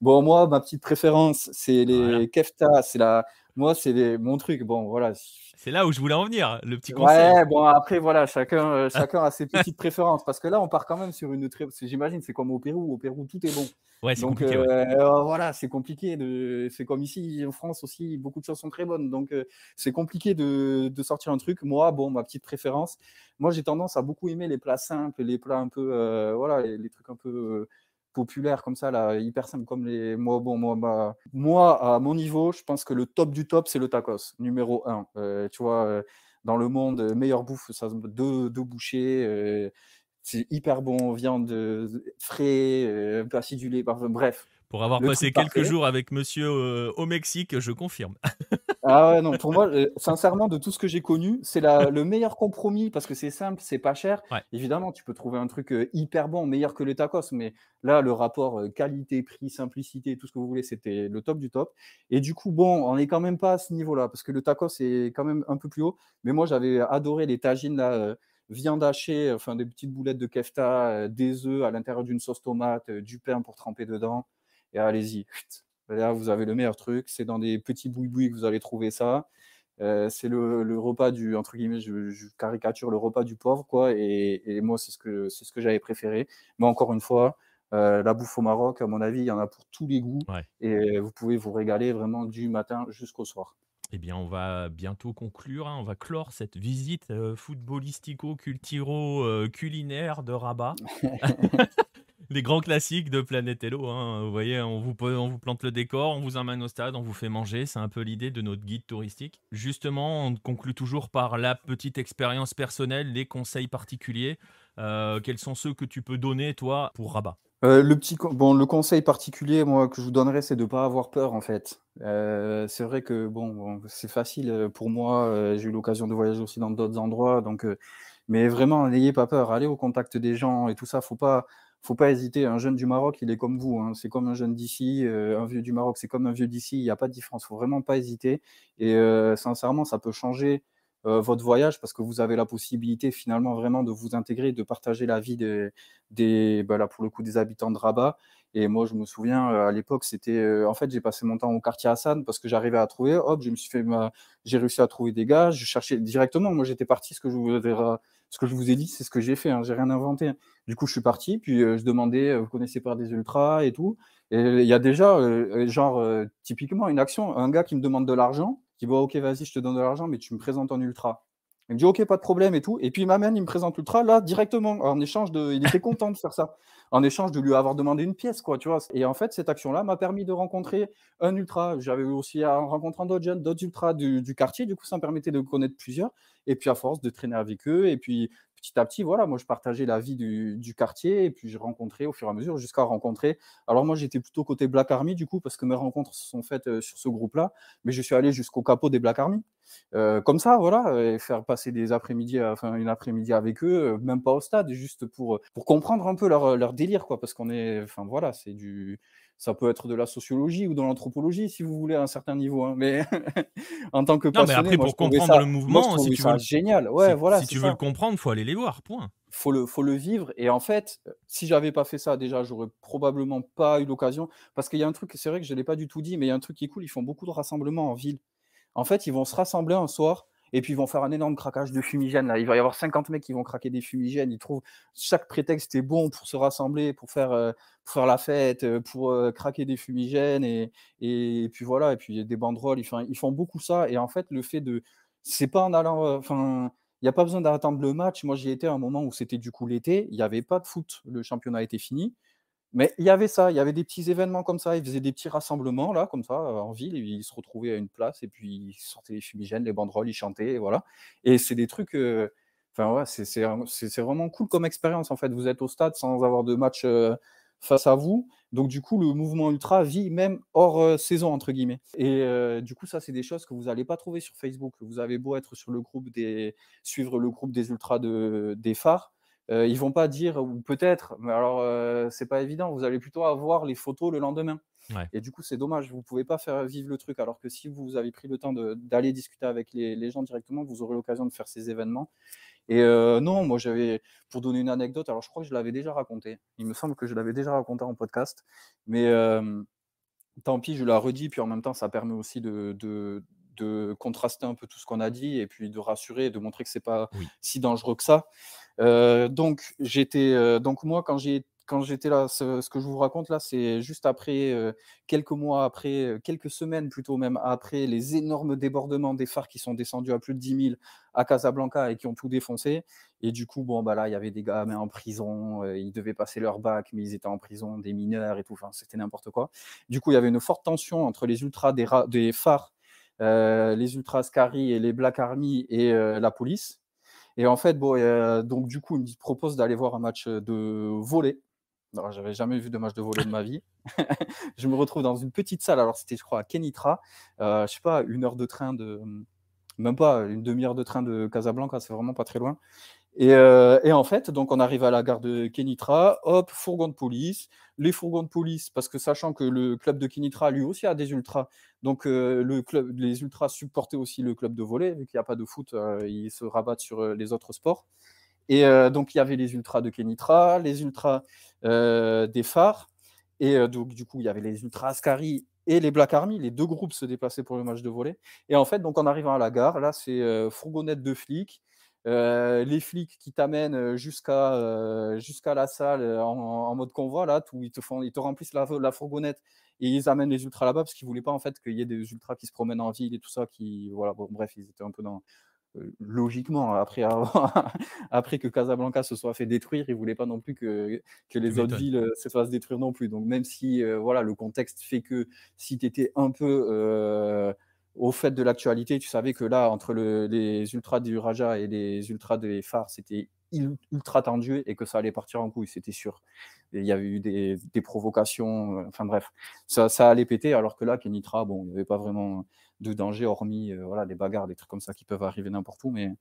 bon, moi, ma petite préférence, c'est les kefta, c'est la, moi, c'est mon truc. Bon, voilà. C'est là où je voulais en venir, le petit conseil. Ouais, bon, après, voilà, chacun, euh, chacun a ses petites préférences. Parce que là, on part quand même sur une très. J'imagine, c'est comme au Pérou. Au Pérou, tout est bon. Ouais, c'est compliqué. Euh, euh, voilà, c'est compliqué. De... C'est comme ici, en France aussi, beaucoup de choses sont très bonnes. Donc, c'est compliqué de... sortir un truc. Moi, bon, ma petite préférence. Moi, j'ai tendance à beaucoup aimer les plats simples, les plats un peu. voilà, les, trucs un peu populaire comme ça, là, hyper simple comme les. Moi, bon, moi, bah, moi, à mon niveau, je pense que le top du top, c'est le tacos, numéro un. Euh, tu vois, euh, dans le monde, euh, meilleure bouffe, ça deux, deux bouchées. c'est hyper bon, viande frais, un peu acidulé, bref. Pour avoir passé quelques jours avec monsieur euh, au Mexique, je confirme. ah ouais, non, pour moi, euh, sincèrement, de tout ce que j'ai connu, c'est le meilleur compromis parce que c'est simple, c'est pas cher. Évidemment, tu peux trouver un truc euh, hyper bon, meilleur que le tacos, mais là, le rapport qualité, prix, simplicité, tout ce que vous voulez, c'était le top du top. Et du coup, bon, on n'est quand même pas à ce niveau-là parce que le tacos est quand même un peu plus haut. Mais moi, j'avais adoré les tagines là. viande hachée, enfin des petites boulettes de kefta, des œufs à l'intérieur d'une sauce tomate, du pain pour tremper dedans et allez-y. Là, vous avez le meilleur truc. C'est dans des petits bouillis que vous allez trouver ça. Euh, c'est le, repas du entre guillemets, je, caricature le repas du pauvre quoi. Et, moi, c'est ce que c'est ce que j'avais préféré. Mais encore une fois, euh, la bouffe au Maroc, à mon avis, il y en a pour tous les goûts. Et euh, vous pouvez vous régaler vraiment du matin jusqu'au soir. Eh bien, on va bientôt conclure, hein. on va clore cette visite footballistico cultiro culinaire de Rabat. des grands classiques de Planète Hello. Hein. Vous voyez, on vous, on vous plante le décor, on vous emmène au stade, on vous fait manger. C'est un peu l'idée de notre guide touristique. Justement, on conclut toujours par la petite expérience personnelle, les conseils particuliers. Euh, quels sont ceux que tu peux donner, toi, pour Rabat euh, le petit bon, le conseil particulier moi que je vous donnerais, c'est de ne pas avoir peur en fait. Euh, c'est vrai que bon, c'est facile pour moi. j'ai eu l'occasion de voyager aussi dans d'autres endroits, donc mais vraiment n'ayez pas peur. Allez au contact des gens et tout ça. Faut pas faut pas hésiter. Un jeune du Maroc, il est comme vous. Hein. C'est comme un jeune d'ici. Euh, un vieux du Maroc, c'est comme un vieux d'ici. Il n'y a pas de différence. faut vraiment pas hésiter. Et euh, sincèrement, ça peut changer euh, votre voyage parce que vous avez la possibilité finalement vraiment de vous intégrer, de partager la vie des, des bah, là, pour le coup, des habitants de Rabat. Et moi, je me souviens, à l'époque, c'était. en fait, j'ai passé mon temps au quartier Hassan parce que j'arrivais à trouver. Hop, je me suis fait ma... J'ai réussi à trouver des gars. Je cherchais directement. Moi, j'étais parti, ce que je vous ce que je vous ai dit, c'est ce que j'ai fait, hein, j'ai rien inventé. Du coup, je suis parti, puis euh, je demandais, euh, vous connaissez pas des ultras et tout. Et euh, il y a déjà, genre, typiquement, une action, un gars qui me demande de l'argent, qui voit, ok, vas-y, je te donne de l'argent, mais tu me présentes en ultra. Il me OK, pas de problème et tout. Et puis il m'amène, il me présente l'ultra là directement en échange de. Il était content de faire ça. En échange de lui avoir demandé une pièce, quoi, tu vois. Et en fait, cette action-là m'a permis de rencontrer un ultra. J'avais aussi rencontré rencontrant d'autres jeunes, d'autres ultras du, du, quartier. Du coup, ça me permettait de connaître plusieurs. Et puis à force de traîner avec eux, et puis petit à petit, voilà, moi je partageais la vie du, quartier et puis je rencontré au fur et à mesure jusqu'à rencontrer. Alors moi j'étais plutôt côté Black Army du coup parce que mes rencontres se sont faites euh, sur ce groupe-là, mais je suis allé jusqu'au capot des Black Army. Euh, comme ça, voilà, et faire passer des après-midi, enfin une après-midi avec eux, même pas au stade, juste pour, pour comprendre un peu leur, leur délire, quoi, parce qu'on est, enfin voilà, c'est du, ça peut être de la sociologie ou de l'anthropologie si vous voulez à un certain niveau. Hein. Mais en tant que non, passionné, après, pour comprendre le mouvement, génial. Ouais, si, voilà. Si tu veux le comprendre, faut aller les voir. Point. Faut le, faut le vivre. Et en fait, si j'avais pas fait ça, déjà, j'aurais probablement pas eu l'occasion. Parce qu'il y a un truc, c'est vrai que je l'ai pas du tout dit, mais il y a un truc qui est cool. Ils font beaucoup de rassemblements en ville. En fait, ils vont se rassembler un soir et puis ils vont faire un énorme craquage de fumigènes. Là. Il va y avoir 50 mecs qui vont craquer des fumigènes. Ils trouvent chaque prétexte est bon pour se rassembler, pour faire, euh, faire la fête, euh, pour euh, craquer des fumigènes. Et, puis voilà, et puis des banderoles. Ils font, beaucoup ça. Et en fait, le fait de. C'est pas en allant. Enfin. il n'y a pas besoin d'attendre le match. Moi, j'y étais à un moment où c'était du coup l'été. Il n'y avait pas de foot. Le championnat était fini. Mais il y avait ça, il y avait des petits événements comme ça, ils faisaient des petits rassemblements là, comme ça, en ville, et ils se retrouvaient à une place, et puis ils sortaient les fumigènes, les banderoles, ils chantaient, et voilà. Et c'est des trucs, euh, enfin ouais, c'est vraiment cool comme expérience en fait. Vous êtes au stade sans avoir de match euh, face à vous, donc du coup le mouvement ultra vit même hors euh, saison entre guillemets. Et du coup ça c'est des choses que vous n'allez pas trouver sur Facebook. Vous avez beau être sur le groupe des, suivre le groupe des ultras de, des phares ils euh, ils vont pas dire ou peut-être, mais alors euh, c'est pas évident. Vous allez plutôt avoir les photos le lendemain. Et du coup, c'est dommage. Vous pouvez pas faire vivre le truc. Alors que si vous avez pris le temps d'aller discuter avec les, gens directement, vous aurez l'occasion de faire ces événements. Et euh, non, moi j'avais, pour donner une anecdote, alors je crois que je l'avais déjà raconté. Il me semble que je l'avais déjà raconté en podcast, mais tant pis, je la redis. Puis en même temps, ça permet aussi de de contraster un peu tout ce qu'on a dit et puis de rassurer et de montrer que c'est pas si dangereux que ça. Euh, donc j'étais euh, donc moi quand j'ai quand j'étais là, ce, que je vous raconte là, c'est juste après, euh, quelques mois après, quelques semaines plutôt même après les énormes débordements des phares qui sont descendus à plus de 10 000 à Casablanca et qui ont tout défoncé. Et du coup, bon, bah là, il y avait des gars en prison, ils devaient passer leur bac, mais ils étaient en prison, des mineurs et tout, enfin, c'était n'importe quoi. Du coup, il y avait une forte tension entre les ultras des phares euh, les Ultras Scari et les Black Army et euh, la police. Et en fait, bon, euh, donc du coup, il me propose d'aller voir un match de volley. Je j'avais jamais vu de match de volley de ma vie. je me retrouve dans une petite salle. Alors, c'était, je crois, à Kenitra. Euh, je sais pas, une heure de train de. Même pas une demi-heure de train de Casablanca, c'est vraiment pas très loin. Euh, et, en fait, donc on arrive à la gare de Kenitra, hop, fourgon de police, les fourgons de police, parce que sachant que le club de Kenitra, lui aussi, a des ultras, donc euh, le club, les ultras supportaient aussi le club de volet, vu qu'il n'y a pas de foot, euh, ils se rabattent sur les autres sports. Et donc il y avait les ultras de Kenitra, les ultras des phares, et donc du coup il y avait les ultras Ascari et les Black Army, les deux groupes se déplaçaient pour le match de volet. Et en fait, donc en arrivant à la gare, là c'est fourgonnette de flics les flics qui t'amènent jusqu'à jusqu'à la salle en, mode convoi là, tout, ils te font, ils remplissent la, la fourgonnette et ils amènent les ultras là-bas parce qu'ils voulaient pas en fait qu'il y ait des ultras qui se promènent en ville et tout ça, qui voilà, bref, ils étaient un peu dans logiquement après après que Casablanca se soit fait détruire, ils voulaient pas non plus que, que les autres villes se fassent détruire non plus. Donc même si voilà, le contexte fait que si tu étais un peu au fait de l'actualité, tu savais que là, entre les ultras du Raja et les ultras des phares, c'était ultra tendu et que ça allait partir en couille, c'était sûr. il y avait eu des, des provocations, euh, enfin bref, ça, ça, allait péter, alors que là, Kenitra, bon, il n'y avait pas vraiment de danger, hormis euh, voilà, des bagarres, des trucs comme ça qui peuvent arriver n'importe où. Mais...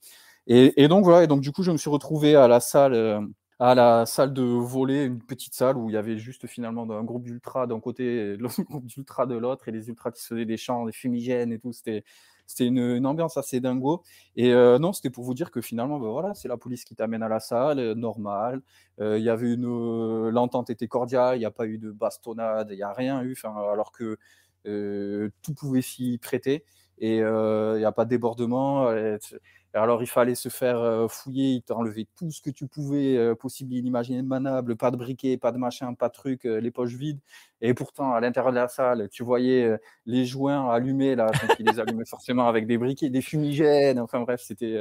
Et, donc voilà, et donc du coup, je me suis retrouvé à la salle. Euh, à la salle de volée, une petite salle où il y avait juste finalement un groupe d'ultra d'un côté l'autre groupe d'ultra de l'autre, et les ultras qui se faisaient des chants, des fumigènes et tout. C'était c'était une, ambiance assez dingo. Et euh, non, c'était pour vous dire que finalement, ben voilà, c'est la police qui t'amène à la salle, euh, normal. Euh, il y avait une, l'entente était cordiale, il n'y a pas eu de bastonnade, il n'y a rien eu. alors que euh, tout pouvait s'y prêter et il euh, n'y a pas de débordement. Euh, alors, il fallait se faire fouiller, il t'enlevait tout ce que tu pouvais, possible, inimaginable, pas de briquet, pas de machin, pas de truc, les poches vides. Et pourtant, à l'intérieur de la salle, tu voyais les joints allumés, là, les allumaient forcément avec des briquets, des fumigènes, enfin bref, c'était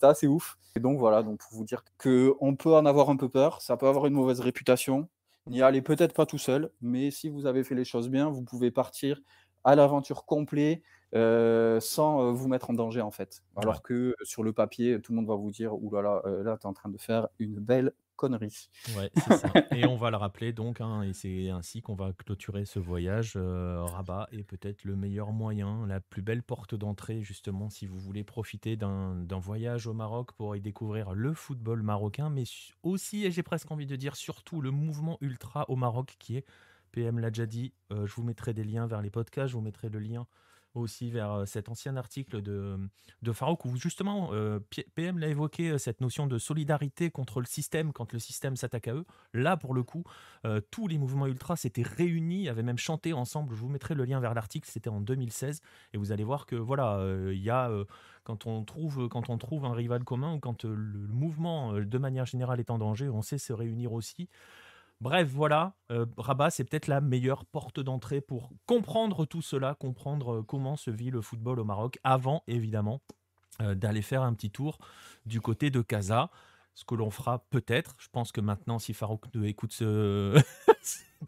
assez ouf. Et donc, voilà, donc pour vous dire qu'on peut en avoir un peu peur, ça peut avoir une mauvaise réputation, N'y allez peut-être pas tout seul, mais si vous avez fait les choses bien, vous pouvez partir à l'aventure complet euh, sans euh, vous mettre en danger en fait. Alors que euh, sur le papier, tout le monde va vous dire oulala, là, là, là tu es en train de faire une belle conneries. Ouais, ça. et on va le rappeler donc, hein, et c'est ainsi qu'on va clôturer ce voyage. Euh, rabat est peut-être le meilleur moyen, la plus belle porte d'entrée justement si vous voulez profiter d'un voyage au Maroc pour y découvrir le football marocain, mais aussi, et j'ai presque envie de dire surtout, le mouvement ultra au Maroc qui est, PM l'a déjà dit, euh, je vous mettrai des liens vers les podcasts, je vous mettrai le lien aussi vers cet ancien article de, de Farouk où justement PM l'a évoqué, cette notion de solidarité contre le système quand le système s'attaque à eux. Là, pour le coup, tous les mouvements ultra s'étaient réunis, avaient même chanté ensemble. Je vous mettrai le lien vers l'article, c'était en 2016. Et vous allez voir que voilà, il y a, quand, on trouve, quand on trouve un rival commun ou quand le mouvement, de manière générale, est en danger, on sait se réunir aussi. Bref, voilà, euh, Rabat, c'est peut-être la meilleure porte d'entrée pour comprendre tout cela, comprendre euh, comment se vit le football au Maroc, avant évidemment euh, d'aller faire un petit tour du côté de Casa. Ce que l'on fera peut-être, je pense que maintenant, si Farouk écoute ce,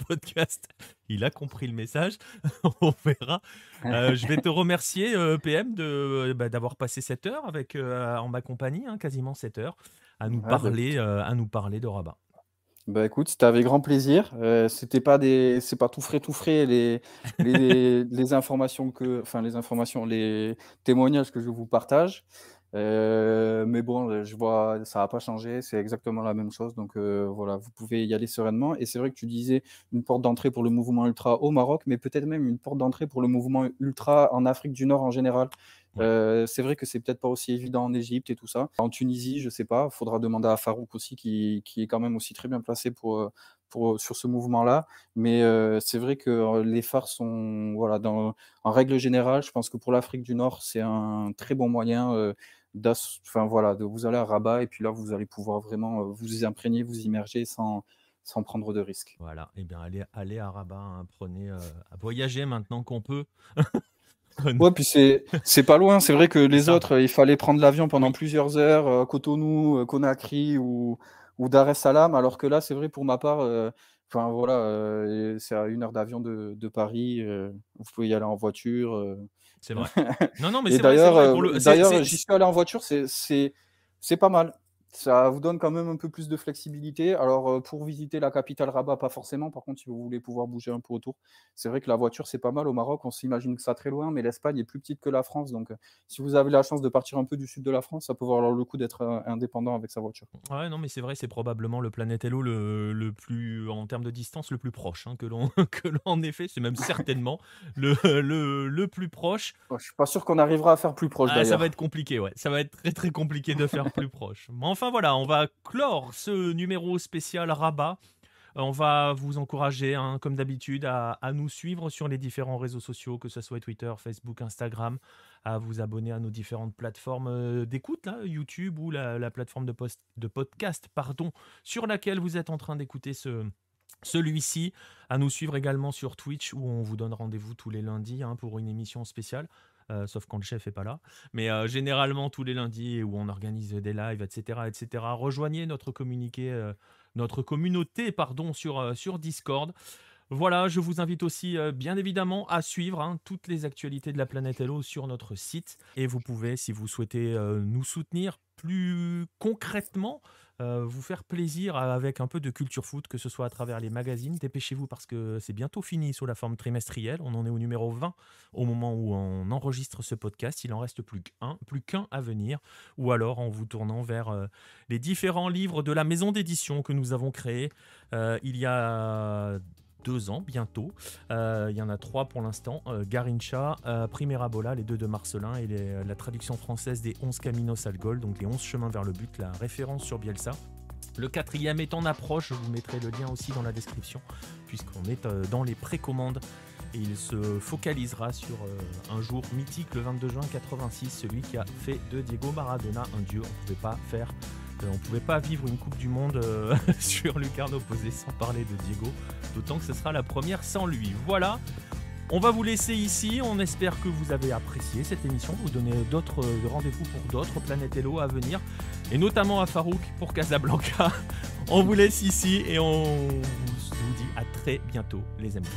podcast, il a compris le message, on verra. je vais te remercier, PM, bah, d'avoir passé cette heure avec, en ma compagnie, hein, quasiment 7 heures, à nous, ah, bah, parler, à nous parler de Rabat. Bah écoute, c'était avec grand plaisir. Euh, c'était pas des, c'est pas tout frais, tout frais les, les, informations que, enfin les informations, les témoignages que je vous partage. Euh, mais bon, euh, je vois, ça n'a pas changé, c'est exactement la même chose. Donc voilà, vous pouvez y aller sereinement. Et c'est vrai que tu disais une porte d'entrée pour le mouvement ultra au Maroc, mais peut-être même une porte d'entrée pour le mouvement ultra en Afrique du Nord en général. Euh, c'est vrai que c'est peut-être pas aussi évident en Égypte et tout ça. En Tunisie, je sais pas, faudra demander à Farouk aussi, qui, est quand même aussi très bien placé pour, euh, pour, euh, sur ce mouvement-là. Mais c'est vrai que les phares sont, voilà, dans, en règle générale, je pense que pour l'Afrique du Nord, c'est un très bon moyen. enfin voilà, de vous aller à Rabat et puis là vous allez pouvoir vraiment vous imprégner, vous immerger sans, sans prendre de risques. Voilà, et eh bien allez, aller à Rabat, hein. prenez, à voyager maintenant qu'on peut. Ouais, puis c'est pas loin. C'est vrai que les autres, euh, il fallait prendre l'avion pendant plusieurs heures, euh, Cotonou, euh, Conakry ou, ou Dar es Salaam, alors que là, c'est vrai pour ma part, enfin voilà, c'est à une heure d'avion de, Paris. vous pouvez y aller en voiture. C'est vrai. non, non, mais c'est d'ailleurs, d'ailleurs, j'y suis allé en voiture. c'est pas mal. Ça vous donne quand même un peu plus de flexibilité. Alors, euh, pour visiter la capitale Rabat, pas forcément. Par contre, si vous voulez pouvoir bouger un peu autour, c'est vrai que la voiture, c'est pas mal. Au Maroc, on s'imagine que ça très loin, mais l'Espagne est plus petite que la France. Donc, euh, si vous avez la chance de partir un peu du sud de la France, ça peut valoir le coup d'être euh, indépendant avec sa voiture. Ouais, non, mais c'est vrai, c'est probablement le Planète Hello le, plus, en termes de distance, le plus proche hein, que l'on, que l'on ait fait. C'est même certainement le, le, le, plus proche. Je suis pas sûr qu'on arrivera à faire plus proche ah, Ça va être compliqué, ouais. Ça va être très, très compliqué de faire plus proche enfin voilà, on va clore ce numéro spécial rabat. Euh, on va vous encourager, hein, comme d'habitude, à, nous suivre sur les différents réseaux sociaux, que ce soit Twitter, Facebook, Instagram, à vous abonner à nos différentes plateformes euh, d'écoute, hein, YouTube ou la, plateforme de, de, podcast pardon, sur laquelle vous êtes en train d'écouter ce, celui-ci, à nous suivre également sur Twitch où on vous donne rendez-vous tous les lundis hein, pour une émission spéciale. Euh, sauf quand le chef n'est pas là. Mais euh, généralement, tous les lundis où on organise des lives, etc., etc., rejoignez notre, communiqué, euh, notre communauté pardon, sur, sur Discord. Voilà, je vous invite aussi bien évidemment à suivre hein, toutes les actualités de la planète Hello sur notre site. Et vous pouvez, si vous souhaitez nous soutenir plus concrètement, euh, vous faire plaisir avec un peu de culture foot, que ce soit à travers les magazines. Dépêchez-vous parce que c'est bientôt fini sous la forme trimestrielle. On en est au numéro 20 au moment où on enregistre ce podcast. Il en reste plus qu'un, plus qu'un à venir. Ou alors en vous tournant vers euh, les différents livres de la maison d'édition que nous avons créés. Euh, il y a deux ans bientôt. Euh, il y en a trois pour l'instant euh, Garincha, euh, Primera Bola, les deux de Marcelin et la traduction française des 11 Caminos al Gol, donc les 11 chemins vers le but, la référence sur Bielsa. Le quatrième est en approche, je vous mettrai le lien aussi dans la description, puisqu'on est dans les précommandes. Et il se focalisera sur un jour mythique, le 22 juin 86, celui qui a fait de Diego Maradona un dieu. On ne pouvait pas faire euh, on ne pouvait pas vivre une Coupe du Monde euh, sur Lucarno posé sans parler de Diego, d'autant que ce sera la première sans lui. Voilà, on va vous laisser ici, on espère que vous avez apprécié cette émission, vous donner d'autres euh, rendez-vous pour d'autres Planète Hello à venir, et notamment à Farouk pour Casablanca. On vous laisse ici et on vous dit à très bientôt les amis.